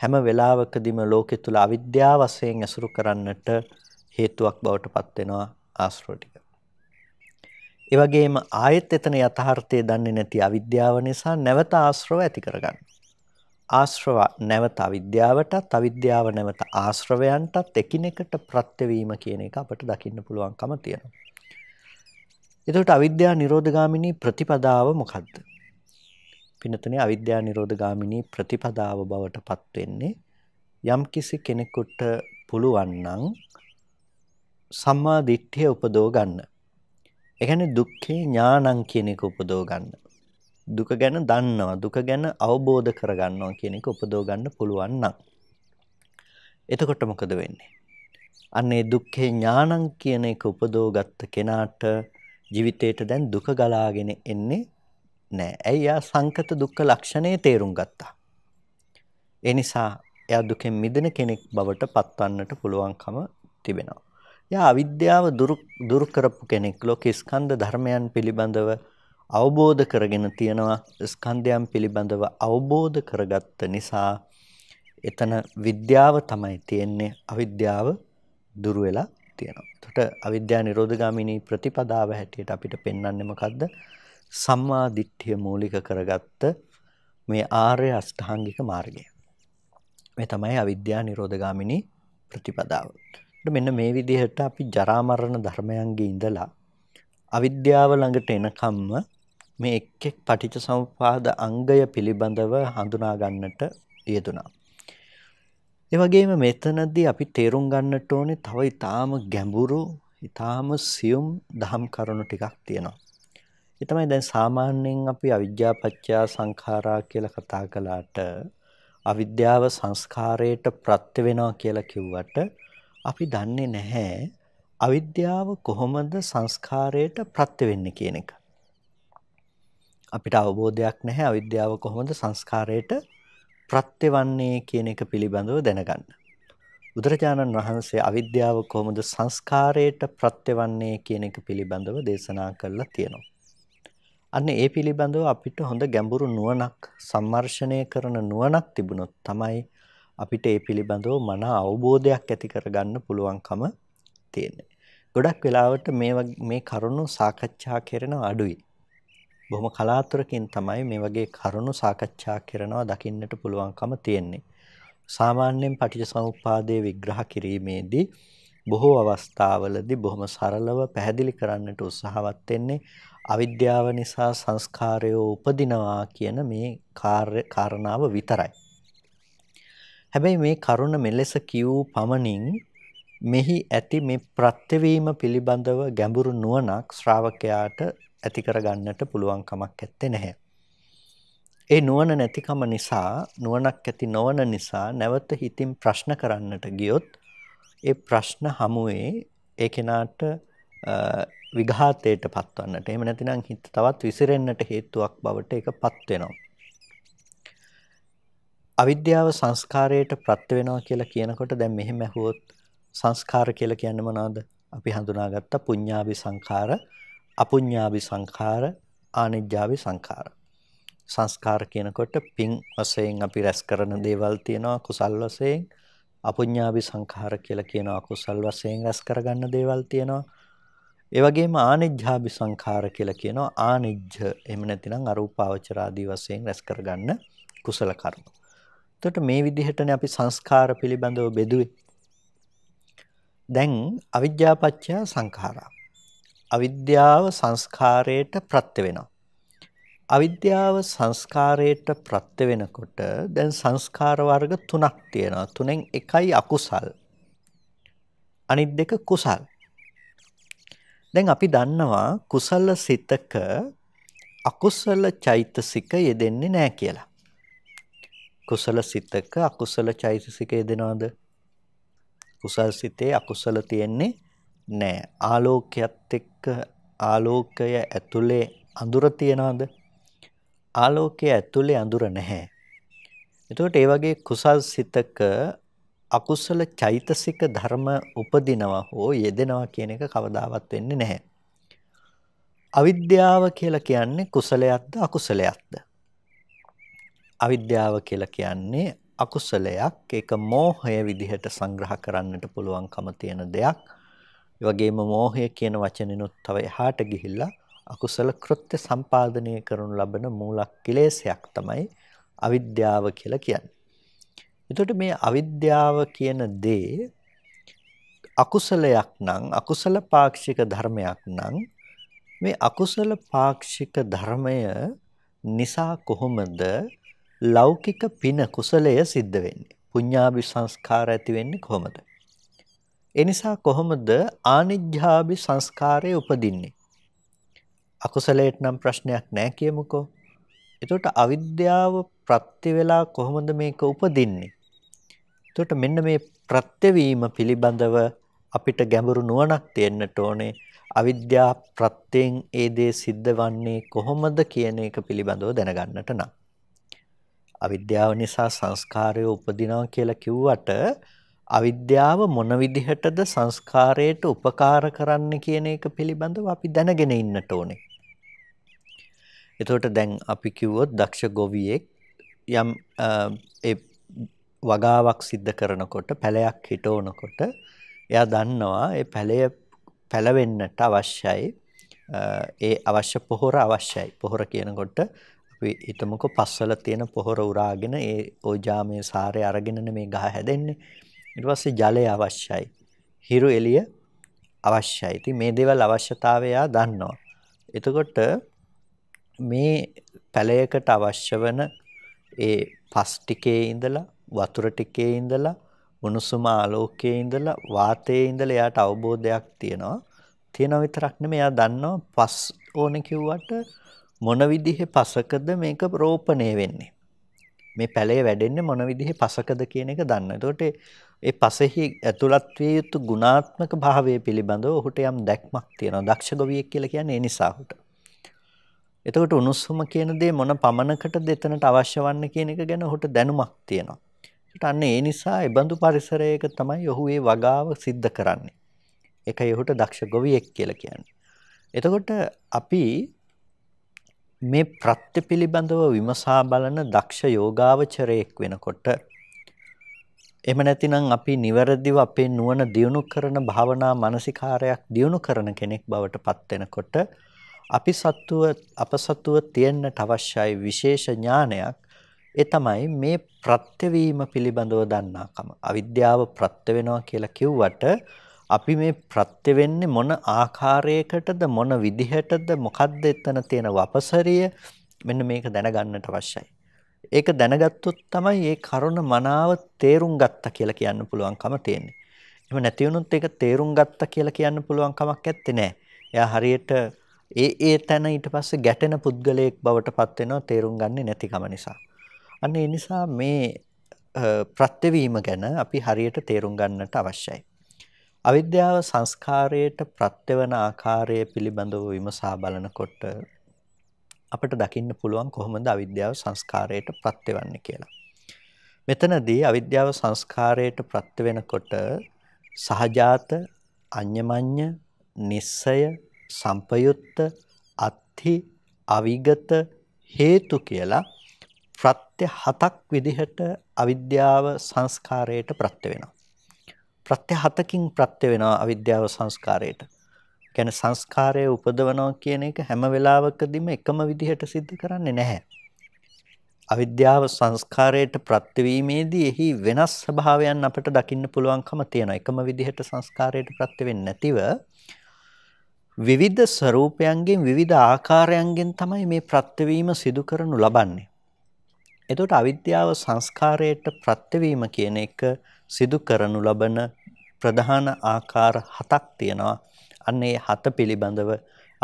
හැම වෙලාවකදීම ලෝකෙ තුල අවිද්‍යාව වශයෙන් ඇසුරු කරන්නට හේතුවක් බවට පත් වෙනවා ආශ්‍රව ටික. ඒ වගේම ආයෙත් එතන යථාර්ථය දන්නේ නැති අවිද්‍යාව නිසා නැවත ආශ්‍රව ඇති කරගන්නවා. ආශ්‍රව නැවත අවිද්‍යාවටත් අවිද්‍යාව නැවත ආශ්‍රවයන්ටත් එකිනෙකට ප්‍රත්‍යවීම කියන එක අපට දකින්න පුළුවන්කම තියෙනවා. එතකොට අවිද්‍යා නිරෝධගාමිනී ප්‍රතිපදාව මොකද්ද? පිනතනේ අවිද්‍යා නිරෝධගාමිනී ප්‍රතිපදාව බවට පත් වෙන්නේ යම්කිසි කෙනෙකුට පුළුවන් නම් සම්මා දිට්ඨිය උපදව ගන්න. ඒ කියන්නේ දුක්ඛේ ඥානං කියන එක උපදව ගන්න. දුක ගැන දන්නවා, දුක ගැන අවබෝධ කරගන්නවා කියන එක උපදව ගන්න පුළුවන් නම්. එතකොට මොකද වෙන්නේ? අන්නේ දුක්ඛේ ඥානං කියන එක උපදවගත්ත කෙනාට ජීවිතේට දැන් දුක ගලාගෙන එන්නේ නෑ. ඇයි යා සංකත දුක්ඛ ලක්ෂණය තේරුම් ගත්තා. ඒ නිසා එයා දුකෙන් මිදෙන කෙනෙක් බවට පත්වන්නට පුළුවන්කම තිබෙනවා. එයා අවිද්‍යාව දුරු කරපු කෙනෙක් ලෝකේ ස්කන්ධ ධර්මයන් පිළිබඳව අවබෝධ කරගෙන තියෙනවා ස්කන්ධයන් පිළිබඳව අවබෝධ කරගත්ත නිසා එතන විද්‍යාව තමයි තියෙන්නේ අවිද්‍යාව දුරු වෙලා තියෙනවා. එතකොට අවිද්‍යා නිරෝධගාමිනී ප්‍රතිපදාව හැටියට අපිට පෙන්වන්නේ මොකද්ද? සම්මා දිට්ඨිය මූලික කරගත්ත මේ ආර්ය අෂ්ටාංගික මාර්ගය. මේ තමයි අවිද්‍යා නිරෝධගාමිනී ප්‍රතිපදාව. මෙන්න මේ විදිහට අපි ජරා මරණ ධර්මයන්ගේ ඉඳලා අවිද්‍යාව ළඟට එනකම්ම මේ එක් එක් පටිච්චසමුපාද අංගය පිළිබඳව හඳුනා ගන්නට යෙදුනා. ඒ වගේම මෙතනදී අපි තේරුම් ගන්නට ඕනේ තව ඊටාම ගැඹුරු ඊටාම සියුම් දහම් කරුණු ටිකක් තියෙනවා. ඒ තමයි දැන් සාමාන්‍යයෙන් අපි අවිද්‍යා පත්‍ය සංඛාරා කියලා කතා කළාට අවිද්‍යාව සංස්කාරයට ප්‍රත්‍ය වෙනවා කියලා කිව්වට අපි දන්නේ නැහැ අවිද්‍යාව කොහොමද සංස්කාරයට ප්‍රත්‍ය වෙන්නේ කියන එක. අපිට අවබෝධයක් නැහැ අවිද්‍යාව කොහොමද සංස්කාරයට ප්‍රත්‍ය වන්නේ කියන එක පිළිබඳව දැනගන්න. බුදුරජාණන් වහන්සේ අවිද්‍යාව කොහොමද සංස්කාරයට ප්‍රත්‍ය වන්නේ කියන එක පිළිබඳව දේශනා කළා තියෙනවා. අන්න ඒ පිළිබඳව අපිට හොඳ ගැඹුරු නුවණක් සම්මර්ෂණය කරන නුවණක් තිබුණොත් තමයි අපිට ඒ පිළිබඳව මන අවබෝධයක් ඇති කරගන්න පුළුවන්කම තියෙනවා. ගොඩක් වෙලාවට මේ මේ කරුණු සාකච්ඡා කරන අඩුයි. බොහොම කලාතුරකින් තමයි මේ වගේ කරුණු සාකච්ඡා කරනවා දකින්නට පුළුවන්කම තියෙන්නේ. සාමාන්‍යයෙන් පටිච්චසමුප්පාදයේ විග්‍රහ කිරීමේදී බොහෝ අවස්ථාවලදී බොහොම සරලව පැහැදිලි කරන්නට උත්සාහවත් වෙන්නේ අවිද්‍යාව නිසා සංස්කාරය උපදිනවා කියන මේ කාරණාව විතරයි. හැබැයි මේ කරුණ මෙලෙස කියූ පමණින් මෙහි ඇති මේ ප්‍රත්‍යවීම පිළිබඳව ගැඹුරු නුවණක් ශ්‍රාවකයාට ඇති කරගන්නට පුළුවන් කමක් ඇත්තේ නැහැ. ඒ නුවණ නැතිකම නිසා නුවණක් ඇති නොවන නිසා නැවත හිතින් ප්‍රශ්න කරන්නට ගියොත් ඒ ප්‍රශ්න හමුවේ ඒ කෙනාට විඝාතයට පත්වන්නට එහෙම නැතිනම් හිත තවත් විසිරෙන්නට හේතුවක් බවට ඒකපත් වෙනවා. අවිද්‍යාව සංස්කාරයට ප්‍රත්‍ය වෙනවා කියලා කියනකොට දැන් මෙහෙම ඇහුවොත් සංස්කාර කියලා කියන්නේ මොනවද? අපි හඳුනාගත්ත පුඤ්ඤාභි සංඛාර, අපුඤ්ඤාභි සංඛාර, ආනිජ්ජාභි සංඛාර. සංස්කාර කියනකොට පින් වශයෙන් අපි රැස් කරන දේවල් තියෙනවා කුසල් වශයෙන්, අපුඤ්ඤාභි සංඛාර කියලා කියනවා කුසල් වශයෙන් රැස් කරගන්න දේවල් තියෙනවා. ඒ වගේම ආනිජ්ජාභි සංඛාර කියලා කියනවා ආනිජ්ජ එහෙම නැතිනම් අරූපාවචර ආදී වශයෙන් රැස් කරගන්න කුසල කර්ම. එතකොට මේ විදිහටනේ අපි සංස්කාර පිළිබඳව බෙදුවේ. දැන් අවිද්‍යාපච්චය සංඛාරා. අවිද්‍යාව සංස්කාරයට ප්‍රත්‍ය වෙනවා. අවිද්‍යාව සංස්කාරයට ප්‍රත්‍ය වෙනකොට දැන් සංස්කාර වර්ග තුනක් තියෙනවා. තුනෙන් එකයි අකුසල්. අනිත් දෙක කුසල්. දැන් අපි දන්නවා කුසල සිතක අකුසල චෛතසික යෙදෙන්නේ නැහැ කියලා. කුසල සිතක අකුසල චෛතසිකය දෙනවද? කුසල් සිතේ අකුසල තියෙන්නේ නෑ. ආලෝකයත් එක්ක ආලෝකය ඇතුලේ අඳුර තියනවද? ආලෝකය ඇතුලේ අඳුර නැහැ. එතකොට ඒ වගේ කුසල් සිතක අකුසල චෛතසික ධර්ම උපදිනවා හෝ යෙදෙනවා කියන එක කවදාවත් වෙන්නේ නැහැ. අවිද්‍යාව කියලා කියන්නේ කුසලයක්ද අකුසලයක්ද? අවිද්‍යාව කියලා කියන්නේ අකුසලයක් ඒක මෝහය විදිහට සංග්‍රහ කරන්නට පුළුවන්කම තියෙන දෙයක්. ඒ වගේම මෝහය කියන වචනිනුත් තව එහාට ගිහිල්ලා අකුසල කෘත්‍ය සම්පාදනය කරනු ලබන මූලක් කෙලෙසයක් තමයි අවිද්‍යාව කියලා කියන්නේ. එතකොට මේ අවිද්‍යාව කියන දේ අකුසලයක් නම් අකුසල පාක්ෂික ධර්මයක් නම් මේ අකුසල පාක්ෂික ධර්මය නිසා කොහොමද ලෞකික පින කුසලය සිද්ධ වෙන්නේ? පුඤ්ඤාභි සංස්කාර ඇති වෙන්නේ කොහොමද? එනිසා කොහොමද ආනිජ්ජාභි සංස්කාරය උපදින්නේ? අකුසලයට නම් ප්‍රශ්නයක් නැහැ කියමුකෝ. එතකොට අවිද්‍යාව ප්‍රත්‍ය වෙලා කොහොමද මේක උපදින්නේ? එතකොට මෙන්න මේ ප්‍රත්‍ය පිළිබඳව අපිට ගැඹුරු නුවණක් තියෙන්නට ඕනේ. අවිද්‍යා ප්‍රත්‍යයෙන් ඒ දේ සිද්ධ වන්නේ කොහොමද කියන එක පිළිබඳව දැනගන්නට නම් අවිද්‍යාව නිසා සංස්කාරය උපදිනවා කියලා කිව්වට අවිද්‍යාව මොන විදිහටද සංස්කාරයට උපකාර කරන්න කියන එක පිළිබඳව අපි දැනගෙන ඉන්නට ඕනේ. එතකොට දැන් අපි කිව්වොත් දක්ෂ ගොවියෙක් යම් ඒ වගාවක් සිද්ධ කරනකොට පැලයක් හිටවනකොට එයා දන්නවා ඒ පැලය පැලවෙන්නට අවශ්‍යයි ඒ අවශ්‍ය පොහොර අවශ්‍යයි. පොහොර කියනකොට ඊතමක පස්වල තියෙන පොහොර උරාගෙන ඒ ඕජාමයේ සාරය අරගෙනනේ මේ ගහ හැදෙන්නේ. ඊට පස්සේ ජලය අවශ්‍යයි. හිරු එළිය අවශ්‍යයි. ඉතින් මේ දේවල් අවශ්‍යතාවය දන්නවා. එතකොට මේ පැලයකට අවශ්‍ය වෙන ඒ පස් ටිකේ ඉඳලා වතුර ටිකේ ඉඳලා උණුසුම ආලෝකයේ ඉඳලා වාතයේ ඉඳලා එයාට අවබෝධයක් තියෙනවා. තියෙන විතරක් නෙමෙයි එයා දන්නවා පස් ඕනේ කිව්වට මොන විදිහේ පසකද මේක රෝපණය වෙන්නේ. මේ පැලේ වැඩෙන්නේ මොන විදිහේ පසකද කියන එක දන්න. එතකොට ඒ පසෙහි ඇතුළත් විය යුතු ගුණාත්මක භාවය පිළිබඳව ඔහුට යම් දැක්මක් තියෙනවා. දක්ෂ ගොවියෙක් කියලා කියන්නේ ඒ නිසා ඔහුට. එතකොට උණුසුම කියන දේ මොන පමණකටද එතනට අවශ්‍ය වන්නේ කියන එක ගැන ඔහුට දැනුමක් තියෙනවා. ඒකට අන්න ඒ නිසා ඒබඳු පරිසරයක තමයි ඔහු ඒ වගාව සිද්ධ කරන්නේ. ඒකයි ඔහුට දක්ෂ ගොවියෙක් කියලා කියන්නේ. එතකොට අපි මේ ප්‍රත්‍ය පිළිබඳව විමසා බලන දක්ෂ යෝගාවචරයෙක් වෙනකොට එහෙම නැතිනම් අපි නිවැරදිව අපේ නුවණ දියුණු කරන භාවනා මානසිකාරයක් දියුණු කරන කෙනෙක් බවට පත් වෙනකොට අපි සත්ව අපසත්ව තියෙන්නට අවශ්‍යයි විශේෂ ඥානයක් ඒ තමයි මේ ප්‍රත්‍යවීම පිළිබඳව දන්නාකම අවිද්‍යාව ප්‍රත්‍ය වෙනවා කියලා කිව්වට අපි මේ ප්‍රත්‍ය වෙන්නේ මොන ආකාරයකටද මොන විදිහටද මොකද්ද එතන තියෙන වපසරිය මෙන්න මේක දැනගන්නට අවශ්‍යයි. ඒක දැනගත්තොත් තමයි මේ කරුණ මනාව තේරුම් ගත්තා කියලා කියන්න පුළුවන්කම තියෙන්නේ. එහෙම නැති වුණොත් ඒක තේරුම් ගත්තා කියලා කියන්න පුළුවන් කමක් ඇත්තේ නැහැ. එයා හරියට ඒ ඒ තැන ඊට පස්සේ ගැටෙන පුද්ගලයෙක් බවට පත් වෙනවා තේරුම් ගන්නේ නැතිකම නිසා. අන්න ඒ නිසා මේ ප්‍රත්‍යවීම ගැන අපි හරියට තේරුම් ගන්නට අවශ්‍යයි. අවිද්‍යාව සංස්කාරයට ප්‍රත්‍යවන ආකාරය පිළිබඳව විමසා බලනකොට අපට දකින්න පුළුවන් කොහොමද අවිද්‍යාව සංස්කාරයට ප්‍රත්‍යවන්නේ කියලා. මෙතනදී අවිද්‍යාව සංස්කාරයට ප්‍රත්‍ය වෙනකොට සහජාත අඤ්ඤමඤ්ඤ නිස්සය සම්පයුත්ත අත්ථි අවිගත හේතු කියලා ප්‍රත්‍ය හතක් විදිහට අවිද්‍යාව සංස්කාරයට ප්‍රත්‍ය වෙනවා. ප්‍රත්‍ය හතකින් ප්‍රත්‍ය වෙනවා අවිද්‍යාව සංස්කාරයට. කියන්නේ සංස්කාරය උපදවනවා කියන එක හැම වෙලාවකදීම එකම විදිහට සිද්ධ කරන්නේ නැහැ. අවිද්‍යාව සංස්කාරයට ප්‍රත්‍යවීමේදී එහි වෙනස් ස්වභාවයන් අපට දකින්න පුළුවන්කම තියෙනවා. එකම විදිහට සංස්කාරයට ප්‍රත්‍ය වෙන්නේ නැතිව විවිධ ස්වરૂපයන්ගෙන් විවිධ ආකාරයන්ගෙන් තමයි මේ ප්‍රත්‍යවීම සිදු කරනු ලබන්නේ. එතකොට අවිද්‍යාව සංස්කාරයට ප්‍රත්‍යවීම කියන එක සිදු කරනු ලබන ප්‍රධාන ආකාර හතක් තියෙනවා. අන්න ඒ හත පිළිබඳව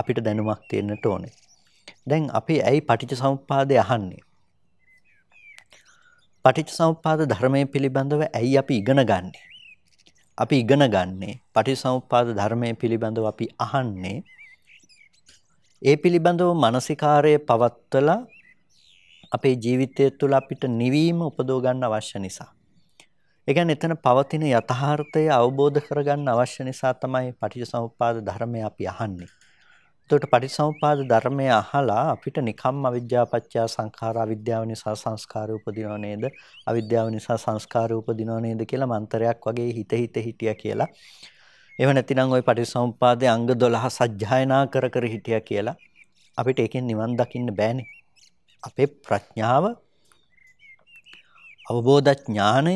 අපිට දැනුමක් තියෙන්නට ඕනේ. දැන් අපි ඇයි පටිච්චසමුප්පාදය අහන්නේ? පටිච්චසමුප්පාද ධර්මයේ පිළිබඳව ඇයි අපි ඉගෙන ගන්නේ? අපි ඉගෙන ගන්නේ පටිච්චසමුප්පාද ධර්මයේ පිළිබඳව අපි අහන්නේ. ඒ පිළිබඳව මානසිකාරය පවත්වලා අපේ ජීවිතය තුළ අපිට නිවීම උපදව ගන්න අවශ්‍ය නිසා. ඒ කියන්නේ එතන පවතින යථාර්ථය අවබෝධ කරගන්න අවශ්‍ය නිසා තමයි පටිච්චසමුප්පාද ධර්මය අපි අහන්නේ. එතකොට පටිච්චසමුප්පාද ධර්මය අහලා අපිට නිකම්ම අවිද්‍යාපච්චය සංඛාරා විද්‍යාව නිසා සංස්කාරය උපදිනව නේද? අවිද්‍යාව නිසා සංස්කාරය උපදිනව නේද කියලා මන්තරයක් වගේ හිත හිත හිටියා කියලා. එහෙම නැතිනම් ওই පටිච්චසමුප්පාදයේ අංග 12 සජ්ජායනා කර කර හිටියා කියලා අපිට ඒකෙන් නිවන් දකින්න බෑනේ. අපේ ප්‍රඥාව අවබෝධ ඥානය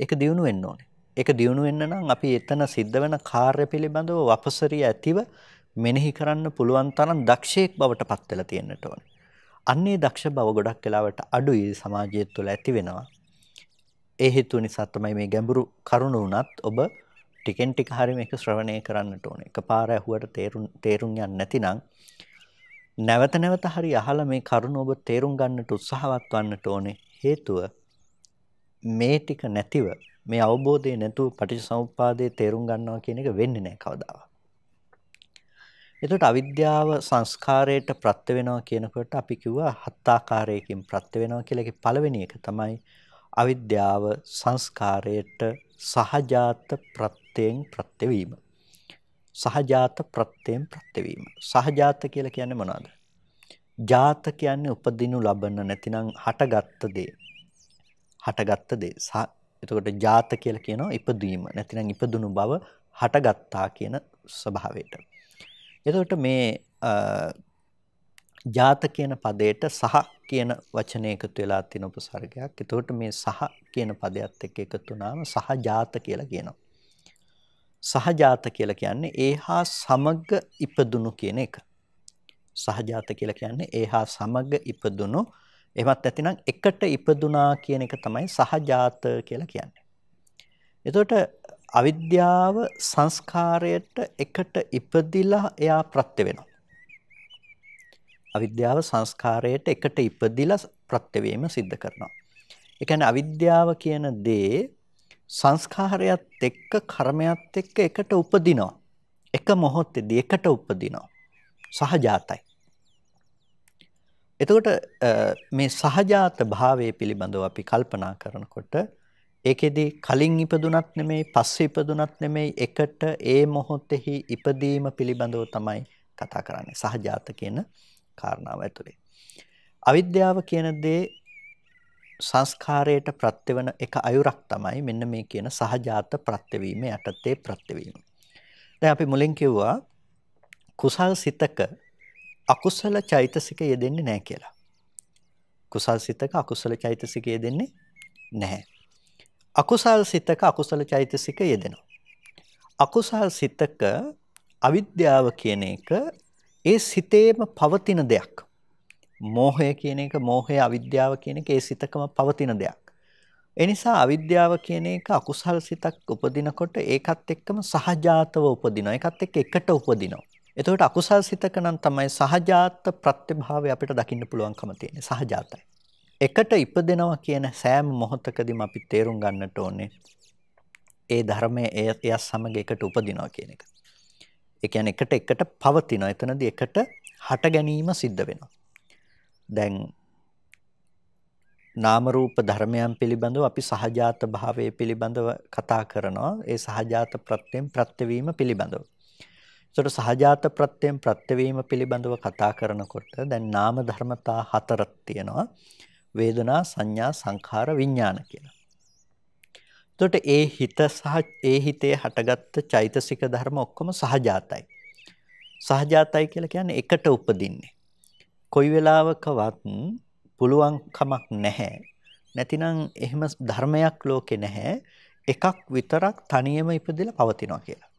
ඒක දියුණු වෙන්න ඕනේ. ඒක දියුණු වෙන්න නම් අපි එතන සිද්ධ වෙන කාර්ය පිළිබඳව වපසරිය ඇතිව මෙනෙහි කරන්න පුළුවන් තරම් දක්ෂයෙක් බවට පත් වෙලා තියෙන්නට ඕනේ. අන්නේ දක්ෂ බව ගොඩක් වෙලාවට අඩුයි සමාජය තුළ ඇති වෙනවා. ඒ හේතුව නිසා තමයි මේ ගැඹුරු කරුණ වුණත් ඔබ ටිකෙන් ටික හරි මේක ශ්‍රවණය කරන්නට ඕනේ. එකපාර ඇහුවට තේරුම් තේරුම් යන්නේ නැතිනම් නැවත නැවත හරි අහලා මේ කරුණ ඔබ තේරුම් ගන්නට උත්සාහවත් වන්නට ඕනේ. හේතුව මේ ටික නැතිව මේ අවබෝධය නැතුව පටිච්චසමුප්පාදයේ තේරුම් ගන්නවා කියන එක වෙන්නේ නැහැ කවදාවත්. එතකොට අවිද්‍යාව සංස්කාරයට ප්‍රත්‍ය වෙනවා කියනකොට අපි කිව්වා හත් ආකාරයකින් ප්‍රත්‍ය වෙනවා කියලා ඒකේ පළවෙනි එක තමයි අවිද්‍යාව සංස්කාරයට සහජාත ප්‍රත්‍යයෙන් ප්‍රත්‍යවීම. සහජාත ප්‍රත්‍යයෙන් ප්‍රත්‍යවීම. සහජාත කියලා කියන්නේ මොනවද? ජාත කියන්නේ උපදිනු ලබන නැතිනම් හටගත් දේ. හටගත්ත දේ. එතකොට ජාත කියලා කියනවා ඉපදීම. නැතිනම් ඉපදුණු බව හටගත්තා කියන ස්වභාවයට. එතකොට මේ ජාත කියන පදයට සහ කියන වචනය එකතු වෙලා තියෙන උපසර්ගයක්. එතකොට මේ සහ කියන පදයට එක්ක එකතු වුණාම සහ ජාත කියලා කියනවා. සහජාත කියලා කියන්නේ ඒ හා සමග ඉපදුණු කියන එක. සහජාත කියලා කියන්නේ ඒ හා සමග ඉපදුණු එහෙමත් නැතිනම් එකට ඉපදුනා කියන එක තමයි සහජාත කියලා කියන්නේ. එතකොට අවිද්‍යාව සංස්කාරයට එකට ඉපදිලා එයා ප්‍රත්‍ය වෙනවා. අවිද්‍යාව සංස්කාරයට එකට ඉපදිලා ප්‍රත්‍ය වීම සිද්ධ කරනවා. ඒ කියන්නේ අවිද්‍යාව කියන දේ සංස්කාරයත් එක්ක කර්මයත් එක්ක එකට උපදිනවා. එක මොහොතේදී එකට උපදිනවා. සහජාතයි. එතකොට මේ සහජාත භාවය පිළිබඳව අපි කල්පනා කරනකොට ඒකෙදි කලින් ඉපදුනත් නෙමෙයි පස්සේ ඉපදුනත් නෙමෙයි එකට ඒ මොහොතෙහි ඉපදීම පිළිබඳව තමයි කතා කරන්නේ සහජාත කියන කාරණාව ඇතුලේ. අවිද්‍යාව කියන දේ සංස්කාරයට ප්‍රත්‍යවන එක අයුරක් තමයි මෙන්න මේ කියන සහජාත ප්‍රත්‍යවීම යටතේ ප්‍රත්‍යවීම. දැන් අපි මුලින් කිව්වා කුසල් සිතක අකුසල චෛතසික යෙදෙන්නේ නැහැ කියලා. කුසල් සිතක අකුසල චෛතසික යෙදෙන්නේ නැහැ. අකුසල් සිතක අකුසල චෛතසික යෙදෙනවා. අකුසල් සිතක අවිද්‍යාව කියන එක ඒ සිතේම පවතින දෙයක්. මෝහය කියන එක මෝහය අවිද්‍යාව කියන එක ඒ සිතකම පවතින දෙයක්. ඒ නිසා අවිද්‍යාව කියන එක අකුසල් සිතක් උපදිනකොට ඒකත් එක්කම සහජාතව උපදිනවා. ඒකත් එක්ක එකට උපදිනවා. එතකොට අකුසල් සිතක නම් තමයි සහජාත ප්‍රත්‍යභාවය අපිට දකින්න පුළුවන්කම තියෙන්නේ සහජාතයි. එකට ඉපදෙනවා කියන සෑම මොහොතකදීම අපි තේරුම් ගන්නට ඕනේ ඒ ධර්මයේ එය සමග එකට උපදිනවා කියන එක. ඒ කියන්නේ එකට එකට පවතිනවා. එතනදී එකට හට ගැනීම සිද්ධ වෙනවා. දැන් නාම රූප ධර්මයන් පිළිබඳව අපි සහජාත භාවයේ පිළිබඳව කතා කරනවා. ඒ සහජාත ප්‍රත්‍යයෙන් ප්‍රත්‍යවීම පිළිබඳව. ඒතර සහජාත ප්‍රත්‍යයෙන් ප්‍රත්‍යවීම පිළිබඳව කතා කරනකොට දැන් නාම ධර්මතා හතරක් තියෙනවා. වේදනා, සංඥා, සංඛාර, විඥාන කියලා. එතකොට ඒ හිත සහ ඒ හිතේ හටගත්ත චෛතසික ධර්ම ඔක්කොම සහජාතයි. සහජාතයි කියලා කියන්නේ එකට උපදින්නේ. කොයි වෙලාවකවත් පුළුවන් කමක් නැහැ. නැතිනම් එහෙම ධර්මයක් ලෝකේ නැහැ. එකක් විතරක් තනියම ඉපදෙලා පවතිනවා කියලා.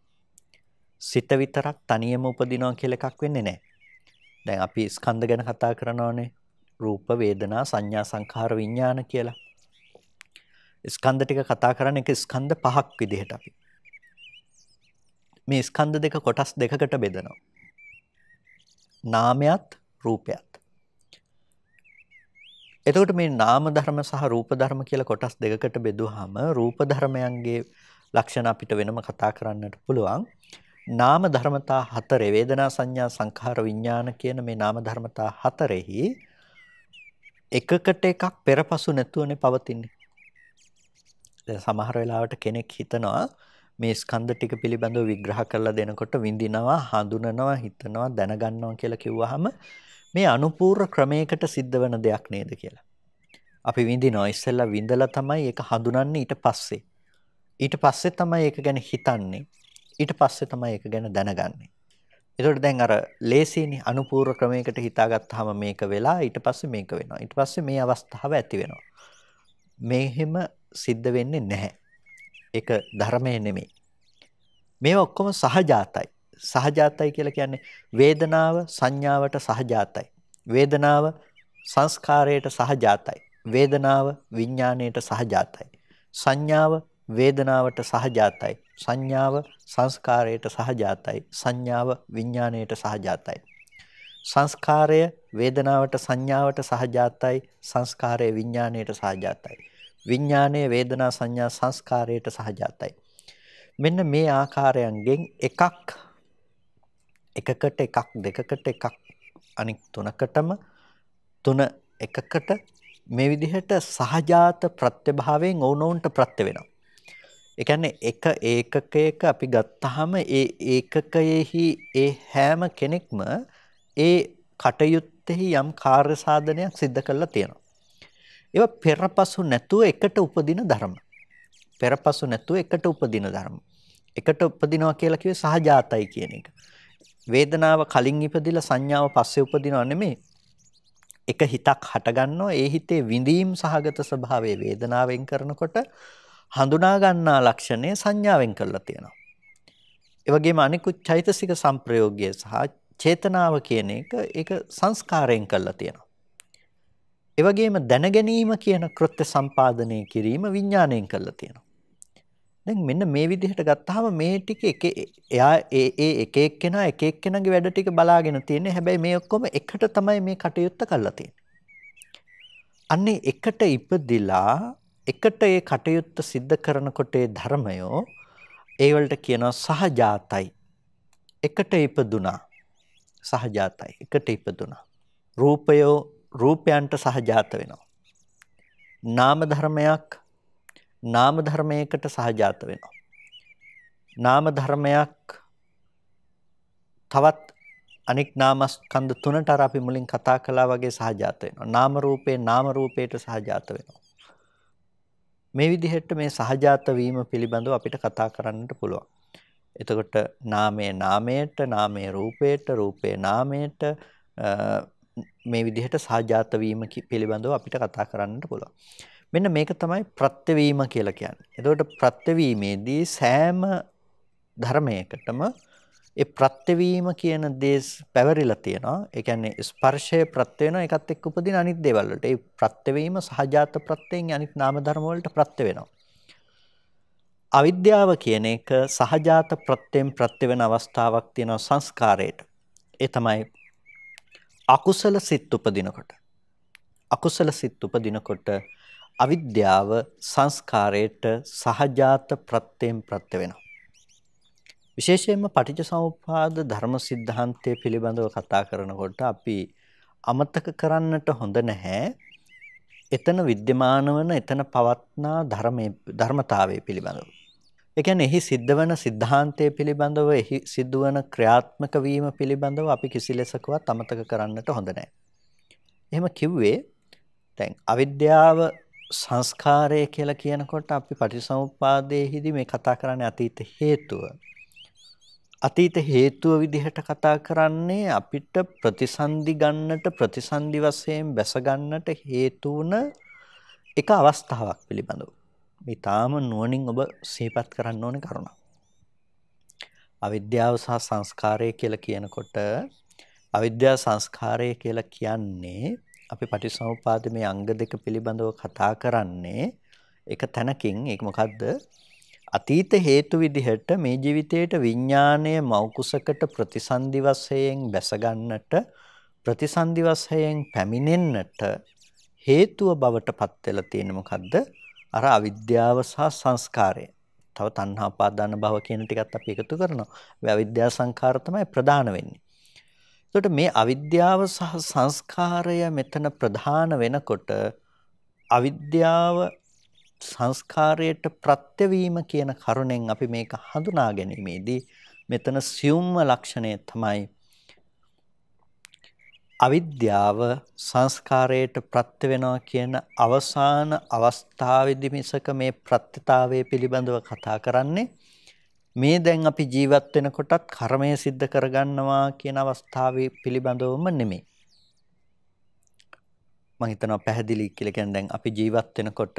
සිත විතරක් තනියම උපදිනවා කියලා එකක් වෙන්නේ නැහැ. දැන් අපි ස්කන්ධ ගැන කතා කරනවානේ. රූප, වේදනා, සංඥා, සංඛාර, විඥාන කියලා. ස්කන්ධ ටික කතා කරන එක ස්කන්ධ පහක් විදිහට අපි. මේ ස්කන්ධ දෙක කොටස් දෙකකට බෙදනවා. නාමයත් රූපයත්. එතකොට මේ නාම ධර්ම සහ රූප ධර්ම කියලා කොටස් දෙකකට බෙදුවාම රූප ධර්මයන්ගේ ලක්ෂණ අපිට වෙනම කතා කරන්නට පුළුවන්. නාම ධර්මතා හතරේ වේදනා සංඥා සංඛාර විඥාන කියන මේ නාම ධර්මතා හතරෙහි එකකට එකක් පෙරපසු නැතුවනේ පවතින්නේ. දැන් සමහර වෙලාවට කෙනෙක් හිතනවා මේ ස්කන්ධ ටික පිළිබඳව විග්‍රහ කරලා දෙනකොට විඳිනවා, හඳුනනවා, හිතනවා, දැනගන්නවා කියලා කිව්වහම මේ අනුපූර්ව ක්‍රමයකට සිද්ධ වෙන දෙයක් නේද කියලා. අපි විඳිනවා ඉස්සෙල්ලා විඳලා තමයි ඒක හඳුනන්නේ ඊට පස්සේ. ඊට පස්සේ තමයි ඒක ගැන හිතන්නේ. ඊට පස්සේ තමයි ඒක ගැන දැනගන්නේ. එතකොට දැන් අර ලේසියනේ අනුපූර්ව ක්‍රමයකට හිතාගත්තාම මේක වෙලා ඊට පස්සේ මේක වෙනවා. ඊට පස්සේ මේ අවස්ථාව ඇති වෙනවා. මේහෙම සිද්ධ වෙන්නේ නැහැ. ඒක ධර්මය නෙමෙයි. මේවා ඔක්කොම සහජාතයි. සහජාතයි කියලා කියන්නේ වේදනාව සංඥාවට සහජාතයි. වේදනාව සංස්කාරයට සහජාතයි. වේදනාව විඥාණයට සහජාතයි. සංඥාව වේදනාවට සහජාතයි. සංඥාව සංස්කාරයට සහජාතයි. සංඥාව විඥාණයට සහජාතයි. සංස්කාරය වේදනාවට සංඥාවට සහජාතයි. සංස්කාරය විඥාණයට සහජාතයි. විඥාණය වේදනා සංඥා සංස්කාරයට සහජාතයි. මෙන්න මේ ආකාරයන්ගෙන් එකක් එකකට එකක් දෙකකට එකක් අනික් තුනකටම තුන එකකට මේ විදිහට සහජාත ප්‍රත්‍යභාවයෙන් ඕනෝන්ට ප්‍රත්‍ය වෙනවා. ඒ කියන්නේ එක ඒකකයක අපි ගත්තාම ඒ ඒකකයෙහි ඒ හැම කෙනෙක්ම ඒ කටයුත්තෙහි යම් කාර්ය සාධනයක් සිද්ධ කරලා තියෙනවා. ඒවා පෙරපසු නැතුව එකට උපදින ධර්ම. පෙරපසු නැතුව එකට උපදින ධර්ම. එකට උපදිනවා කියලා කිව්වේ සහජාතයි කියන එක. වේදනාව කලින් ඉපදිලා සංඥාව පස්සේ උපදිනව නෙමෙයි. එක හිතක් හටගන්නවා ඒ හිතේ විඳීම් සහගත ස්වභාවයේ වේදනාවෙන් කරනකොට හඳුනා ගන්නා ලක්ෂණය සංඥාවෙන් කරලා තියෙනවා. ඒ වගේම අනිකුත් චෛතසික සංප්‍රයෝගය සහ චේතනාව කියන එක ඒක සංස්කාරයෙන් කරලා තියෙනවා. ඒ වගේම දැන ගැනීම කියන කෘත්‍ය සම්පාදනය කිරීම විඥාණයෙන් කරලා තියෙනවා. දැන් මෙන්න මේ විදිහට ගත්තාම මේ ටික එක එයා ඒ ඒ එක එක්කෙනා එක එක්කෙනාගේ වැඩ ටික බලාගෙන තියෙන්නේ. හැබැයි මේ ඔක්කොම එකට තමයි මේ කටයුත්ත කරලා තියෙන්නේ. අන්නේ එකට ඉපදිලා එකට ඒ කටයුත්ත සිද්ධ කරනකොට ඒ ධර්මයෝ ඒ වලට කියනවා සහජාතයි. එකට ඉපදුනා. සහජාතයි. එකට ඉපදුනා. රූපයෝ රූපයන්ට සහජාත වෙනවා. නාම ධර්මයක් නාම ධර්මයකට සහජාත වෙනවා. නාම ධර්මයක් තවත් අනික් නාමස්කන්ධ තුනට අර අපි මුලින් කතා කළා වගේ සහජාත වෙනවා. නාම රූපේ නාම රූපයට සහජාත වෙනවා. මේ විදිහට මේ සහජාත වීම පිළිබඳව අපිට කතා කරන්නට පුළුවන්. එතකොට නාමයේ නාමයට නාමයේ රූපයට රූපයේ නාමයට මේ විදිහට සහජාත වීම පිළිබඳව අපිට කතා කරන්නට පුළුවන්. මෙන්න මේක තමයි ප්‍රත්‍යවීම කියලා කියන්නේ. එතකොට ප්‍රත්‍යවීමේදී සෑම ධර්මයකටම ඒ ප්‍රත්‍යවීම කියන දේ පැවරිලා තියෙනවා. ඒ කියන්නේ ස්පර්ශය ප්‍රත්‍ය වෙනවා. ඒකත් එක්ක උපදින අනිත් දේවල් වලට. ඒ ප්‍රත්‍යවීම සහජාත ප්‍රත්‍යයෙන් අනිත් නාම ධර්ම වලට ප්‍රත්‍ය වෙනවා. අවිද්‍යාව කියන එක සහජාත ප්‍රත්‍යයෙන් ප්‍රත්‍ය වෙන අවස්ථාවක් තියෙනවා සංස්කාරයට. ඒ තමයි අකුසල සිත් උපදිනකොට. අකුසල සිත් උපදිනකොට අවිද්‍යාව සංස්කාරයට සහජාත ප්‍රත්‍යයෙන් ප්‍රත්‍ය වෙනවා. විශේෂයෙන්ම පටිච්චසමුප්පාද ධර්ම સિદ્ધාන්තය පිළිබඳව කතා කරනකොට අපි අමතක කරන්නට හොඳ නැහැ. එතන विद्यमान වන එතන පවත්නා ධර්මයේ ධර්මතාවය පිළිබඳව. ඒ කියන්නේ එහි සිද්ධ වන સિદ્ધාන්තය පිළිබඳව එහි සිද්ධ වන ක්‍රියාත්මක වීම පිළිබඳව අපි කිසි ලෙසකවත් අමතක කරන්නට හොඳ නැහැ. එහෙම කිව්වේ දැන් අවිද්‍යාව සංස්කාරය කියලා කියනකොට අපි පටිසමුපාදයේදී මේ කතා කරන්නේ අතීත හේතුව. අතීත හේතුව විදිහට කතා කරන්නේ අපිට ප්‍රතිසන්දි ගන්නට ප්‍රතිසන්දි වශයෙන් බැස ගන්නට හේතු වුණ එක අවස්ථාවක් පිළිබඳව. මේ තාම නුවණින් ඔබ සිහිපත් කරන්න ඕනේ කරුණ. අවිද්‍යාව සහ සංස්කාරය කියලා කියනකොට අවිද්‍යා සංස්කාරය කියලා කියන්නේ අපි පටිසමුපාද මේ අංග දෙක පිළිබඳව කතා කරන්නේ එක තැනකින් ඒක මොකද්ද අතීත හේතු විදිහට මේ ජීවිතයේට විඥාණය මෞකුසකට ප්‍රතිසන්දි වශයෙන් බැස ගන්නට ප්‍රතිසන්දි වශයෙන් පැමිණෙන්නට හේතුව බවට පත් වෙලා තියෙන මොකද්ද අර අවිද්‍යාව සහ සංස්කාරය තව තණ්හා පාදාන භව කියන ටිකත් අපි එකතු කරනවා ඒ අවිද්‍යා සංඛාර තමයි ප්‍රධාන වෙන්නේ එතකොට මේ අවිද්‍යාව සහ සංස්කාරය මෙතන ප්‍රධාන වෙනකොට අවිද්‍යාව සංස්කාරයට ප්‍රත්‍යවීම කියන කරුණෙන් අපි මේක හඳුනා ගැනීමේදී මෙතන සියුම්ම ලක්ෂණය තමයි අවිද්‍යාව සංස්කාරයට ප්‍රත්‍ය වෙනවා කියන අවසාන අවස්ථාවේදී මිසක මේ ප්‍රත්‍යතාවය පිළිබඳව කතා කරන්නේ මේ දැන් අපි ජීවත් වෙනකොටත් කර්මය સિદ્ધ කරගන්නවා කියන අවස්ථාවේ පිළිබඳවම නෙමෙයි. මම හිතනවා පැහැදිලි කියලා කියන්නේ දැන් අපි ජීවත් වෙනකොට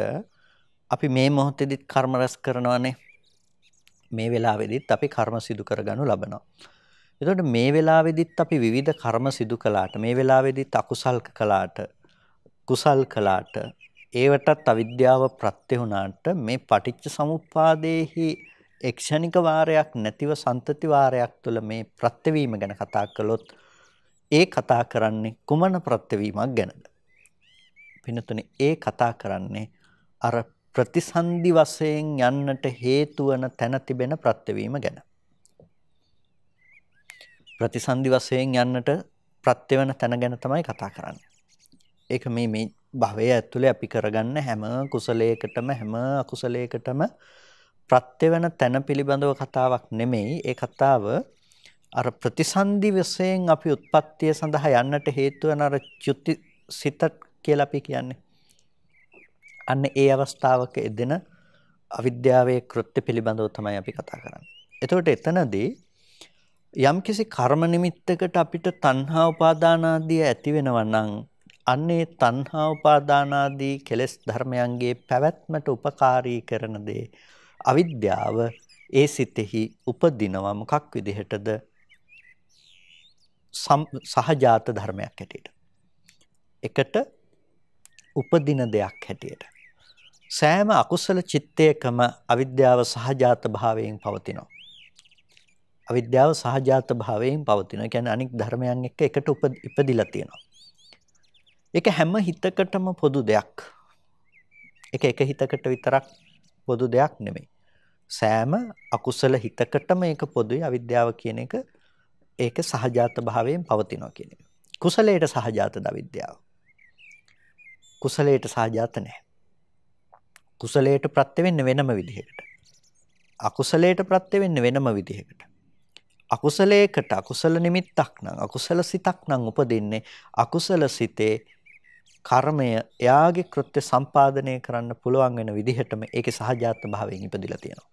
අපි මේ මොහොතේදීත් කර්ම රැස් කරනවානේ. මේ වෙලාවේදීත් අපි කර්ම සිදු කරගනු ලබනවා. එතකොට මේ වෙලාවේදීත් අපි විවිධ කර්ම සිදු කළාට මේ වෙලාවේදීත් අකුසල් කළාට කුසල් කළාට ඒවටත් අවිද්‍යාව ප්‍රත්‍ය වුණාට මේ පටිච්ච සමුප්පාදයේහි එක්ෂණික වාරයක් නැතිව සන්තති වාරයක් තුළ මේ ප්‍රත්‍යවීම ගැන කතා කළොත් ඒ කතා කරන්නේ කුමන ප්‍රත්‍යවීමක් ගැනද? පින්නතුනේ ඒ කතා කරන්නේ අර ප්‍රතිසන්දි වශයෙන් යන්නට හේතු වන තැන තිබෙන ප්‍රත්‍යවීම ගැන. ප්‍රතිසන්දි වශයෙන් යන්නට ප්‍රත්‍ය වෙන තැන ගැන තමයි කතා කරන්නේ. ඒක මේ මේ භවය ඇතුලේ අපි කරගන්න හැම කුසලයකටම හැම අකුසලයකටම ප්‍රත්‍ය වෙන තැන පිළිබඳව කතාවක් නෙමෙයි. ඒ කතාව අර ප්‍රතිසන්දි වශයෙන් අපි උත්පත්තිය සඳහා යන්නට හේතු වෙන අර චුති සිත කියලා අපි කියන්නේ. අන්න ඒ අවස්ථාවක එදෙන අවිද්‍යාවේ කෘත්‍ය පිළිබඳව තමයි අපි කතා කරන්නේ. එතකොට එතනදී යම්කිසි කර්ම නිමිත්තකට අපිට තණ්හා උපාදානාදී ඇති වෙනවා නම් අන්නේ තණ්හා උපාදානාදී කෙලෙස් ධර්මයන්ගේ පැවැත්මට උපකාරී කරන දේ අවිද්‍යාව ඒ සිතෙහි උපදිනවා මොකක් විදිහටද සහජාත ධර්මයක් හැටියට. එකට උපදින දෙයක් හැටියට. සෑම අකුසල චිත්තයකම අවිද්‍යාව සහජාත භාවයෙන් පවතිනවා. අවිද්‍යාව සහජාත භාවයෙන් පවතිනවා. කියන්නේ අනික් ධර්මයන් එක්ක එකට ඉපදිලා තියෙනවා. ඒක හැම හිතකටම පොදු දෙයක්. ඒක එක හිතකට විතරක් පොදු දෙයක් නෙමෙයි. සෑම අකුසල හිතකටම ඒක පොදුයි අවිද්‍යාව කියන එක ඒක සහජාත භාවයෙන් පවතිනවා කියන එක. කුසලයට සහජාතද අවිද්‍යාව. කුසලයට සහජාත නැහැ. කුසලයට ප්‍රත්‍ය වෙන්න වෙනම විදිහකට. අකුසලයට ප්‍රත්‍ය වෙන්න වෙනම විදිහකට. අකුසලයකට අකුසල නිමිත්තක් නම් අකුසල සිතක් නම් උපදින්නේ අකුසල සිතේ කර්මය එයාගේ කෘත්‍ය සම්පාදනය කරන්න පුළුවන් වෙන විදිහටම ඒකේ සහජාත භාවයෙන් ඉපදිලා තියෙනවා.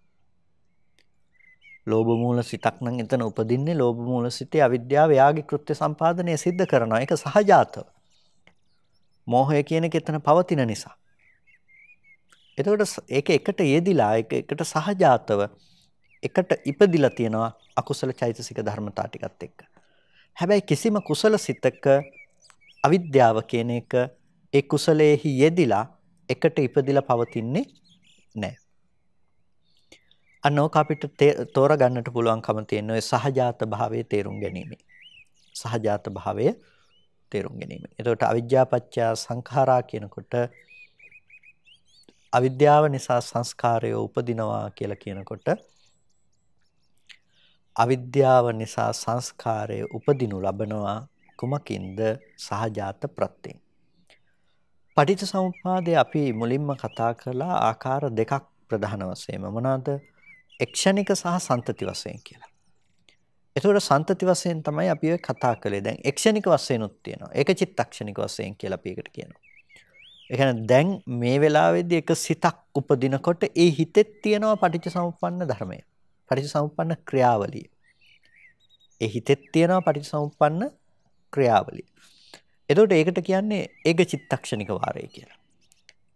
ලෝභ මූල සිතක් නම් එතන උපදින්නේ ලෝභ මූල සිතේ අවිද්‍යාව එයාගේ කෘත්‍ය සම්පාදනය සිද්ධ කරනවා. ඒක සහජාතව. මෝහය කියන එක එතන පවතින නිසා. එතකොට ඒක එකට යෙදිලා ඒක එකට සහජාතව එකට ඉපදිලා තියෙනවා අකුසල චෛතසික ධර්මතා ටිකත් එක්ක. හැබැයි කිසිම කුසල සිතක අවිද්‍යාව කියන එක ඒ කුසලයේහි යෙදිලා එකට ඉපදිලා පවතින්නේ නැහැ. අනෝක අපිට තෝරගන්නට පුළුවන්කම තියෙන ඔය සහජාත භාවයේ තේරුම් ගැනීම. සහජාත භාවය තේරුම් ගැනීම. එතකොට අවිද්‍යාපච්චය සංඛාරා කියනකොට අවිද්‍යාව නිසා සංස්කාරය උපදිනවා කියලා කියනකොට අවිද්‍යාව නිසා සංස්කාරය උපදිනු ලබනවා කුමකින්ද සහජාත ප්‍රත්‍යයෙන්. පටිච්ච සමුප්පාදයේ අපි මුලින්ම කතා කළා ආකාර දෙකක් ප්‍රධාන වශයෙන් මොනවාද? එක්ෂණික සහ සන්තති වශයෙන් කියලා. එතකොට සන්තති වශයෙන් තමයි අපි ඔය කතා කළේ. දැන් එක්ෂණික වශයෙන් උත් තියෙනවා. ඒක චිත්තක්ෂණික වශයෙන් කියලා අපි ඒකට කියනවා. එකන දැන් මේ වෙලාවේදී එක සිතක් උපදිනකොට ඒ හිතෙත් තියෙනවා පටිච්ච සමුප්පන්න ධර්මය. පටිච්ච සමුප්පන්න ක්‍රියාවලිය. ඒ හිතෙත් තියෙනවා පටිච්ච සමුප්පන්න ක්‍රියාවලිය. එතකොට ඒකට කියන්නේ ඒක චිත්තක්ෂණික වාරය කියලා.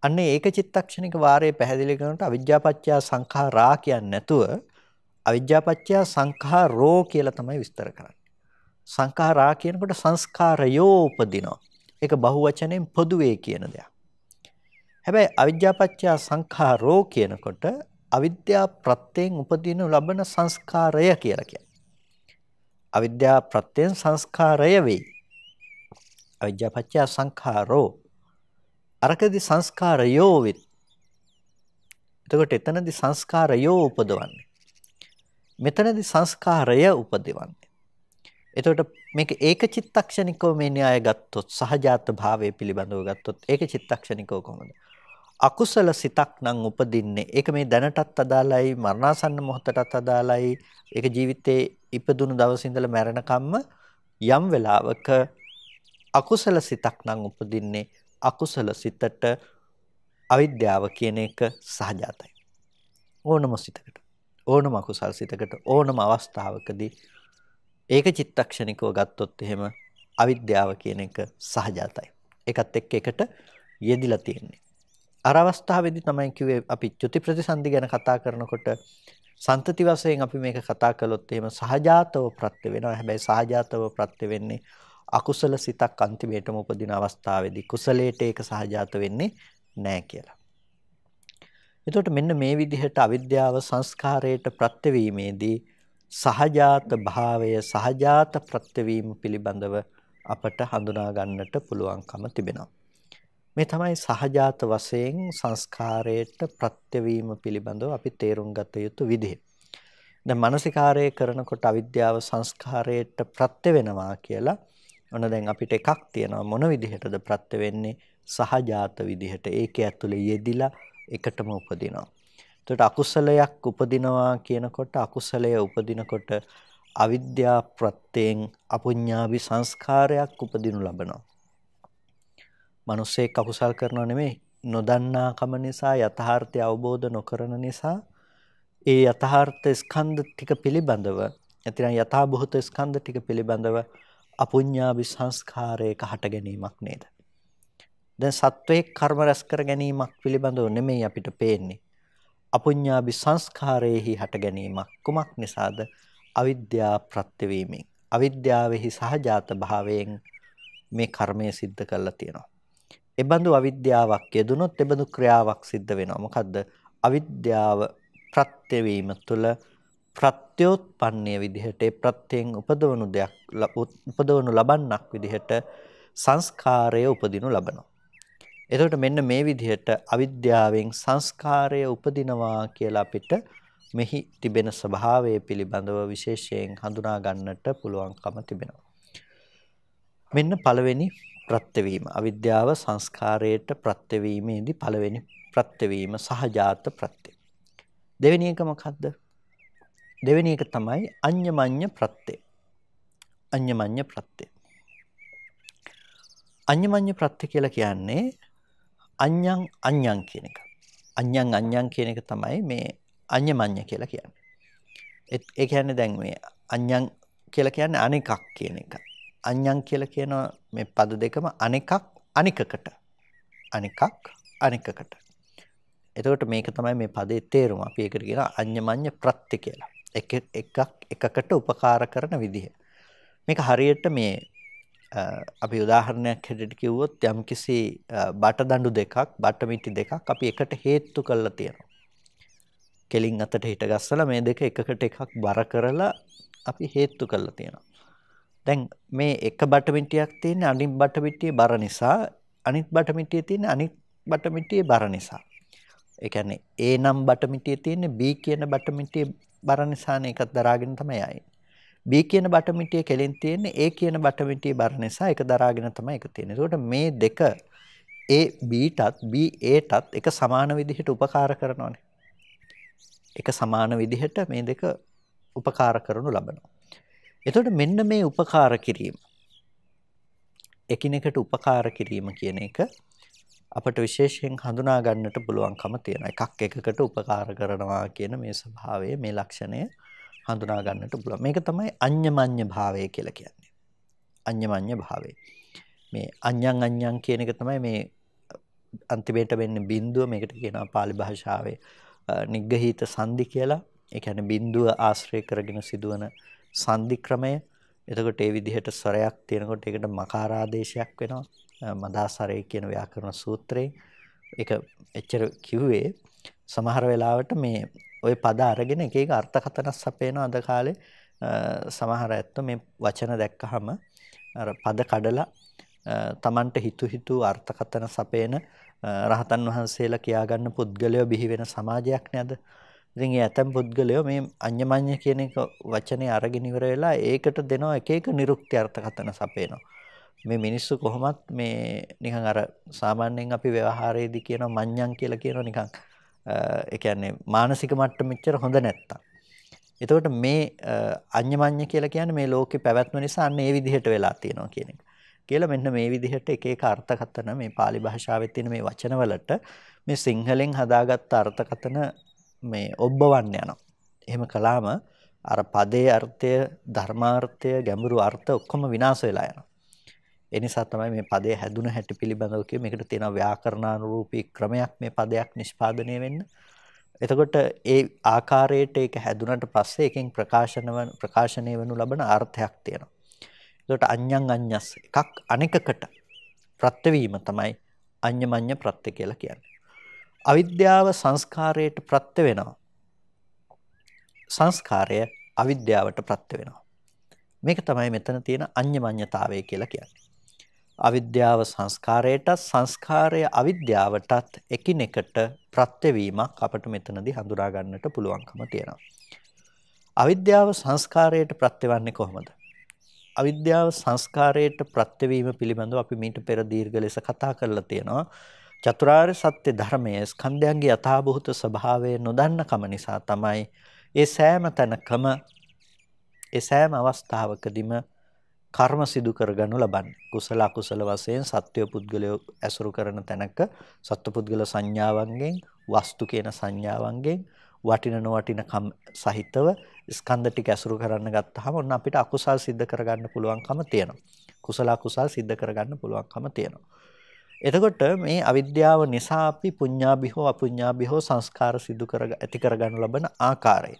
අන්න ඒක චිත්තක්ෂණික වාරය පැහැදිලි කරනට අවිද්‍යාපච්චය සංඛාරා කියන්නේ නැතුව අවිද්‍යාපච්චය සංඛාරෝ කියලා තමයි විස්තර කරන්නේ. සංඛාරා කියනකොට සංස්කාරයෝ උපදිනවා. ඒක බහුවචනෙන් පොදුවේ කියන දෙයක්. හැබැයි අවිද්‍යාපච්චය සංඛාරෝ කියනකොට අවිද්‍යා ප්‍රත්‍යයෙන් උපදින ලබන සංස්කාරය කියලා කියන්නේ. අවිද්‍යා ප්‍රත්‍යයෙන් සංස්කාරය වෙයි. අවිද්‍යාපච්චය සංඛාරෝ අරකදි සංස්කාරයෝ වෙත්. එතකොට එතනදි සංස්කාරයෝ උපදවන්නේ. මෙතනදි සංස්කාරය උපදවන්නේ. එතකොට මේක ඒක චිත්තක්ෂණිකව මේ න්‍යාය ගත්තොත් සහජාත භාවය පිළිබඳව ගත්තොත් ඒක චිත්තක්ෂණිකව කොහොමද? අකුසල සිතක් නම් උපදින්නේ. ඒක මේ දැනටත් අදාළයි මරණාසන්න මොහොතටත් අදාළයි. ඒක ජීවිතේ ඉපදුණු දවසේ ඉඳලා මැරෙනකම්ම යම් වෙලාවක අකුසල සිතක් නම් උපදින්නේ. අකුසල සිතට අවිද්‍යාව කියන එක සහජාතයි. ඕනම සිතකට ඕනම අකුසල් සිතකට ඕනම අවස්ථාවකදී ඒක චිත්තක්ෂණිකව ගත්තොත් එහෙම අවිද්‍යාව කියන එක සහජාතයි. ඒකත් එක්ක එකට යෙදිලා තියෙන්නේ. අර අවස්ථාවේදී තමයි කිව්වේ අපි චුති ප්‍රතිසන්දි ගැන කතා කරනකොට සන්තති වශයෙන් අපි මේක කතා කළොත් එහෙම සහජාතව ප්‍රත්‍ය වෙනවා. හැබැයි සහජාතව ප්‍රත්‍ය වෙන්නේ අකුසල සිතක් අන්තිමේටම උපදින අවස්ථාවේදී කුසලයට ඒක සහජාත වෙන්නේ නැහැ කියලා. එතකොට මෙන්න මේ විදිහට අවිද්‍යාව සංස්කාරයට ප්‍රත්‍යවීමේදී සහජාත භාවය සහජාත ප්‍රත්‍යවීම පිළිබඳව අපට හඳුනා ගන්නට පුළුවන්කම තිබෙනවා. මේ තමයි සහජාත වශයෙන් සංස්කාරයට ප්‍රත්‍යවීම පිළිබඳව අපි තේරුම් ගත යුතු විදිහ. දැන් මානසිකාරය කරනකොට අවිද්‍යාව සංස්කාරයට ප්‍රත්‍ය වෙනවා කියලා ඔන්න දැන් අපිට එකක් තියෙනවා මොන විදිහටද ප්‍රත්‍ය වෙන්නේ සහජාත විදිහට ඒක ඇතුලේ යෙදිලා එකටම උපදිනවා. එතකොට අකුසලයක් උපදිනවා කියනකොට අකුසලය උපදිනකොට අවිද්‍යා ප්‍රත්‍යයෙන් අපුඤ්ඤාවි සංස්කාරයක් උපදිනු ලබනවා. මිනිස්සෙක් අකුසල් කරනව නෙමෙයි නොදන්නාකම නිසා යථාර්ථය අවබෝධ නොකරන නිසා ඒ යථාර්ථ ස්කන්ධ ටික පිළිබඳව නැතිනම් යථාභූත ස්කන්ධ ටික පිළිබඳව අපුඤ්ඤාවි සංස්කාරයක හට ගැනීමක් නේද? දැන් සත්වයේ කර්ම රැස් කර ගැනීමක් පිළිබඳව නෙමෙයි අපිට පේන්නේ. අපුඤ්ඤාවි සංස්කාරයේහි හට ගැනීමක් කුමක් නිසාද? අවිද්‍යා ප්‍රත්‍යවීමෙන්. අවිද්‍යාවෙහි සහජාත භාවයෙන් මේ කර්මය සිද්ධ කරලා තියෙනවා. එබඳු අවිද්‍යාවක් යෙදුනොත් එබඳු ක්‍රියාවක් සිද්ධ වෙනවා. මොකද්ද? අවිද්‍යාව ප්‍රත්‍ය වීම තුළ ප්‍රත්‍යෝත්පන්නයේ විදිහට ඒ ප්‍රත්‍යයෙන් උපදවනු දෙයක් උපදවනු ලබන්නක් විදිහට සංස්කාරය උපදිනු ලබනවා. එතකොට මෙන්න මේ විදිහට අවිද්‍යාවෙන් සංස්කාරය උපදිනවා කියලා අපිට මෙහි තිබෙන ස්වභාවය පිළිබඳව විශේෂයෙන් හඳුනා ගන්නට පුළුවන්කම තිබෙනවා. මෙන්න පළවෙනි ප්‍රත්‍යවීම අවිද්‍යාව සංස්කාරයට ප්‍රත්‍යවීමේදී පළවෙනි ප්‍රත්‍යවීම සහජාත ප්‍රත්‍ය. දෙවෙනි එක මොකද්ද? දෙවෙනි එක තමයි අඤ්ඤමඤ්ඤ ප්‍රත්‍ය. අඤ්ඤමඤ්ඤ ප්‍රත්‍ය. අඤ්ඤමඤ්ඤ ප්‍රත්‍ය කියලා කියන්නේ අඤ්ඤං අඤ්ඤං කියන එක. අඤ්ඤං අඤ්ඤං කියන එක තමයි මේ අඤ්ඤමඤ්ඤ කියලා කියන්නේ. ඒ කියන්නේ දැන් මේ අඤ්ඤං කියලා කියන්නේ අනෙකක් කියන එක. අඤ්ඤං කියලා කියන මේ පද දෙකම අනෙකක් අනිකකට. අනෙකක් අනිකකට. එතකොට මේක තමයි මේ පදේ තේරුම. අපි ඒකට කියනවා අඤ්ඤමඤ්ඤ ප්‍රත්‍ය කියලා. එක එකක් එකකට උපකාර කරන විදිහ. මේක හරියට මේ අපි උදාහරණයක් හැටියට කිව්වොත් යම්කිසි බට දඬු දෙකක්, බට මිටි දෙකක් අපි එකට හේතු කරලා තියෙනවා. කෙලින් අතට හිට ගස්සලා මේ දෙක එකකට එකක් බර කරලා අපි හේතු කරලා තියෙනවා. දැන් මේ එක බටමිටියක් තියෙන අනිත් බටමිටියේ බර නිසා අනිත් බටමිටියේ තියෙන අනිත් බටමිටියේ බර නිසා. ඒ කියන්නේ A නම් බටමිටියේ තියෙන B කියන බටමිටියේ බර නිසානේ එකක් දරාගෙන තමයි ආයේ. B කියන බටමිටියේ කෙලින් තියෙන A කියන බටමිටියේ බර නිසා එක දරාගෙන තමයි එක තියෙන්නේ. ඒකට මේ දෙක A Bටත් B Aටත් එක සමාන විදිහට උපකාර කරනවානේ. එක සමාන විදිහට මේ දෙක උපකාර කරනු ලබනවා. එතකොට මෙන්න මේ උපකාර කිරීම එකිනෙකට උපකාර කිරීම කියන එක අපට විශේෂයෙන් හඳුනා ගන්නට පුළුවන්කම තියෙනවා. එකක් එකකට උපකාර කරනවා කියන මේ ස්වභාවය මේ ලක්ෂණය හඳුනා ගන්නට පුළුවන්. මේක තමයි අඤ්ඤමඤ්ඤ භාවය කියලා කියන්නේ. අඤ්ඤමඤ්ඤ භාවය. මේ අඤ්ඤං අඤ්ඤං කියන එක තමයි මේ අන්තිමේට වෙන්නේ බිඳුව මේකට කියනවා pāli භාෂාවේ නිග්ගහීත සංදි කියලා. ඒ කියන්නේ බිඳුව ආශ්‍රය කරගෙන සිදුවන සංදික්‍රමය එතකොට ඒ විදිහට ස්වරයක් තියෙනකොට ඒකට මකාරාදේශයක් වෙනවා මදාසරේ කියන ව්‍යාකරණ සූත්‍රයේ ඒක එච්චර කිව්වේ සමහර වෙලාවට මේ ওই පද අරගෙන එක එක අර්ථකථන සපේන අද කාලේ සමහර ඇත්ත මේ වචන දැක්කහම අර පද කඩලා තමන්ට හිතු හිතු අර්ථකථන සපේන රහතන් වහන්සේලා කියාගන්න පුද්ගලයෝ බිහි වෙන සමාජයක් නේද ඉතින් ඒ ඇතම් පුද්ගලයෝ මේ අඤ්ඤමඤ්ඤ කියන එක වචනේ අරගෙන ඉවර වෙලා ඒකට දෙනවා එක එක නිරුක්ති අර්ථකථන සපේනවා. මේ මිනිස්සු කොහොමත් මේ නිකන් අර සාමාන්‍යයෙන් අපි ව්‍යවහාරයේදී කියන මඤ්ඤම් කියලා කියන නිකන් ඒ කියන්නේ මානසික මට්ටම මෙච්චර හොඳ නැත්තම්. එතකොට මේ අඤ්ඤමඤ්ඤ කියලා කියන්නේ මේ ලෝකේ පැවැත්ම නිසා අන්න ඒ විදිහට වෙලා තියෙනවා කියන එක. කියලා මෙන්න මේ විදිහට එක එක අර්ථකථන මේ pāli භාෂාවේ තියෙන මේ වචනවලට මේ සිංහලෙන් හදාගත්ත අර්ථකථන මේ ඔබ්බවන්න යනවා. එහෙම කළාම අර පදේ අර්ථය ධර්මාර්ථය ගැඹුරු අර්ථ ඔක්කොම විනාශ වෙලා යනවා. ඒ නිසා තමයි මේ පදේ හැදුන හැටි පිළිබඳව කිය මේකට තියෙන ව්‍යාකරණානුරූපී ක්‍රමයක් මේ පදයක් නිෂ්පාදනය වෙන්න. එතකොට ඒ ආකාරයට ඒක හැදුනට පස්සේ එකෙන් ප්‍රකාශන ප්‍රකාශනය වෙනු ලබන අර්ථයක් තියෙනවා. එතකොට අඤ්ඤං අඤ්ඤස් එකක් අනෙකකට ප්‍රත්‍යවීම තමයි අඤ්ඤමඤ්ඤ ප්‍රත්‍ය කියලා කියන්නේ. අවිද්‍යාව සංස්කාරයට ප්‍රත්‍ය වෙනවා. සංස්කාරය අවිද්‍යාවට ප්‍රත්‍ය වෙනවා. මේක තමයි මෙතන තියෙන අඤ්ඤමඤ්ඤතාවය කියලා කියන්නේ. අවිද්‍යාව සංස්කාරයටත් සංස්කාරය අවිද්‍යාවටත් එකිනෙකට ප්‍රත්‍යවීමක් අපට මෙතනදී හඳුනා ගන්නට පුළුවන්කම තියෙනවා. අවිද්‍යාව සංස්කාරයට ප්‍රත්‍යවන්නේ කොහොමද? අවිද්‍යාව සංස්කාරයට ප්‍රත්‍යවීම පිළිබඳව අපි මීට පෙර දීර්ඝ ලෙස කතා කරලා තියෙනවා. චතුරාර්ය සත්‍ය ධර්මයේ ස්කන්ධයන්ගේ යථාභූත ස්වභාවය නොදන්නකම නිසා තමයි ඒ සෑම තැනකම ඒ සෑම අවස්ථාවකදීම කර්ම සිදු කරගනු ලබන්නේ. කුසල අකුසල වශයෙන් සත්‍ය පුද්ගලයෝ ඇසුරු කරන තැනක සත්ව පුද්ගල සංඥාවන්ගෙන් වස්තු කියන සංඥාවන්ගෙන් වටින නොවටින සහිතව ස්කන්ධ ටික ඇසුරු කරන්න ගත්තාම ඔන්න අපිට අකුසල් සිද්ධ කරගන්න පුළුවන්කම තියෙනවා. කුසල අකුසල් සිද්ධ කරගන්න පුළුවන්කම තියෙනවා. එතකොට මේ අවිද්‍යාව නිසා අපි පුඤ්ඤාභිහෝ අපුඤ්ඤාභිහෝ සංස්කාර සිදු කර ඇති කරගන්න ලබන ආකාරය.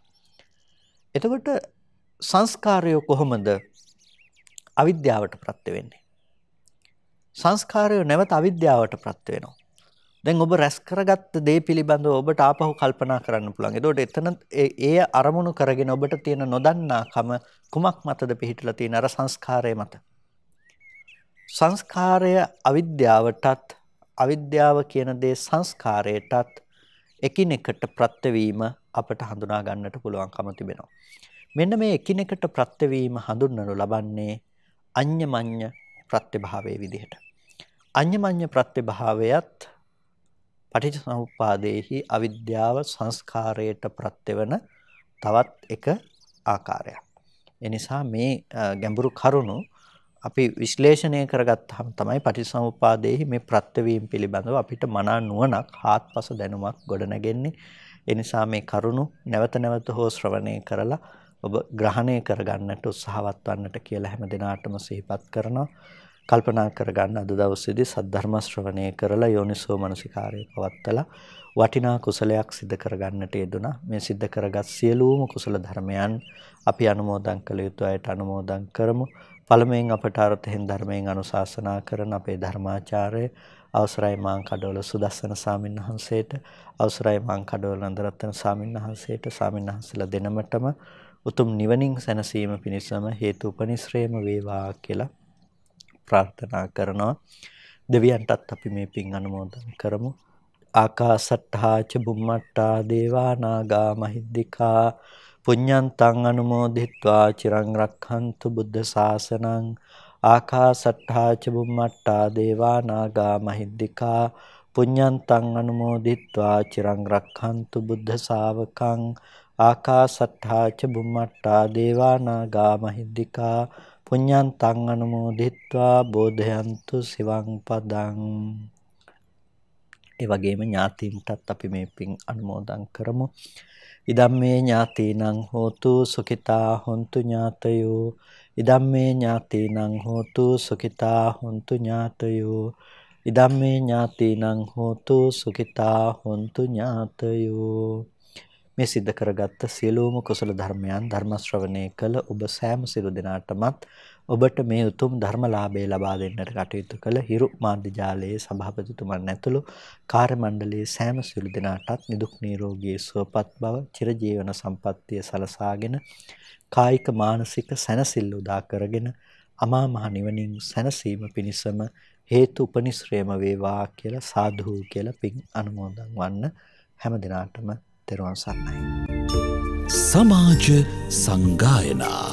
එතකොට සංස්කාරය කොහොමද අවිද්‍යාවට ප්‍රත්‍ය වෙන්නේ? සංස්කාරය නැවත අවිද්‍යාවට ප්‍රත්‍ය වෙනවා. දැන් ඔබ රැස් කරගත්ත දේ පිළිබඳව ඔබට ආපහු කල්පනා කරන්න පුළුවන්. එතකොට එතන ඒ අරමුණු කරගෙන ඔබට තියෙන නොදන්නාකම කුමක් මතද පිහිටලා තියෙන අර සංස්කාරය මත? සංස්කාරය අවිද්‍යාවටත් අවිද්‍යාව කියන දේ සංස්කාරයටත් එකිනෙකට ප්‍රත්‍යවීම අපට හඳුනා ගන්නට පුළුවන්කම තිබෙනවා. මෙන්න මේ එකිනෙකට ප්‍රත්‍යවීම හඳුන්වනු ලබන්නේ අඤ්ඤමඤ්ඤ ප්‍රත්‍යභාවයේ විදිහට. අඤ්ඤමඤ්ඤ ප්‍රත්‍යභාවයත් පටිච්චසමුප්පාදයේහි අවිද්‍යාව සංස්කාරයට ප්‍රත්‍යවන තවත් එක ආකාරයක්. එනිසා මේ ගැඹුරු කරුණු අපි විශ්ලේෂණය කරගත්තාම තමයි පටිසමුපාදයේ මේ ප්‍රත්‍යවීම පිළිබඳව අපිට මනා නුවණක් හාත්පස දැනුමක් ගොඩනැගෙන්නේ. ඒ නිසා මේ කරුණු නැවත නැවත හෝ ශ්‍රවණය කරලා ඔබ ග්‍රහණය කරගන්නට උත්සාහවත් වන්නට කියලා හැම දිනාටම සිහිපත් කරනවා. කල්පනා කරගන්න අද දවසේදී සද්ධර්ම ශ්‍රවණය කරලා යෝනිසෝ මනසිකාරය පවත්තලා වටිනා කුසලයක් සිද්ධ කරගන්නට යෙදුනා. මේ සිද්ධ කරගත් සියලුම කුසල ධර්මයන් අපි අනුමෝදන් කළ යුතු අයට අනුමෝදන් කරමු. පළමුවෙන් අපට අර්ථයෙන් ධර්මයෙන් අනුශාසනා කරන අපේ ධර්මාචාර්ය අවසරයි මාං කඩවල සුදස්සන සාමින් වහන්සේට අවසරයි මාං කඩවල නන්දරත්න සාමින් වහන්සේට සාමින් වහන්සලා දෙනමටම උතුම් නිවනින් සැනසීම පිණිසම හේතු උපනිශ්‍රේම වේවා කියලා ප්‍රාර්ථනා කරනවා දෙවියන්ටත් අපි මේ පින් අනුමෝදන් කරමු ආකාසට්ඨා ච බුම්මට්ඨා දේවා නාගා මහිද්దికා පුඤ්ඤන්තං අනුමෝදිත්වා චිරං රක්ඛන්තු බුද්ධ ශාසනං ආකාසට්ඨා ච බුම්මට්ටා දේවා නාග මහිද්దికා පුඤ්ඤන්තං අනුමෝදිත්වා චිරං රක්ඛන්තු බුද්ධ ශාවකං ආකාසට්ඨා ච බුම්මට්ටා දේවා නාග මහිද්దికා පුඤ්ඤන්තං අනුමෝදිත්වා බෝධයන්තු සිවං පදං ඒ වගේම ඥාතීන්ටත් අපි මේ පින් අනුමෝදන් කරමු ඉදම්මේ ඥාතීනං හෝතු සුඛිතා හොන්තු ඥාතයෝ ඉදම්මේ ඥාතීනං හෝතු සුඛිතා හොන්තු ඥාතයෝ ඉදම්මේ ඥාතීනං හෝතු සුඛිතා හොන්තු ඥාතයෝ මේ සිද්ධ කරගත්ත සියලුම කුසල ධර්මයන් ධර්ම ශ්‍රවණය කළ ඔබ සෑම සිළු දිනාටමත් ඔබට මේ උතුම් ධර්මලාභය ලබා දෙන්නට කටයුතු කළ හිරු මාධ්‍ය ජාලයේ සභාපතිතුමන් ඇතුළු කාර්ය මණ්ඩලයේ සෑම සියලු දෙනාටත් නිදුක් නිරෝගී සුවපත් බව චිරජීවන සම්පන්නිය සලසාගෙන කායික මානසික සැනසෙල්ල උදා කරගෙන අමා මහ නිවනින් සැනසීම පිණිසම හේතු උපනිශ්‍රේම වේවා කියලා සාදු කියලා පින් අනුමෝදන් වන්න හැම දිනාටම තෙරුවන් සරණයි. සමාජ සංගායනා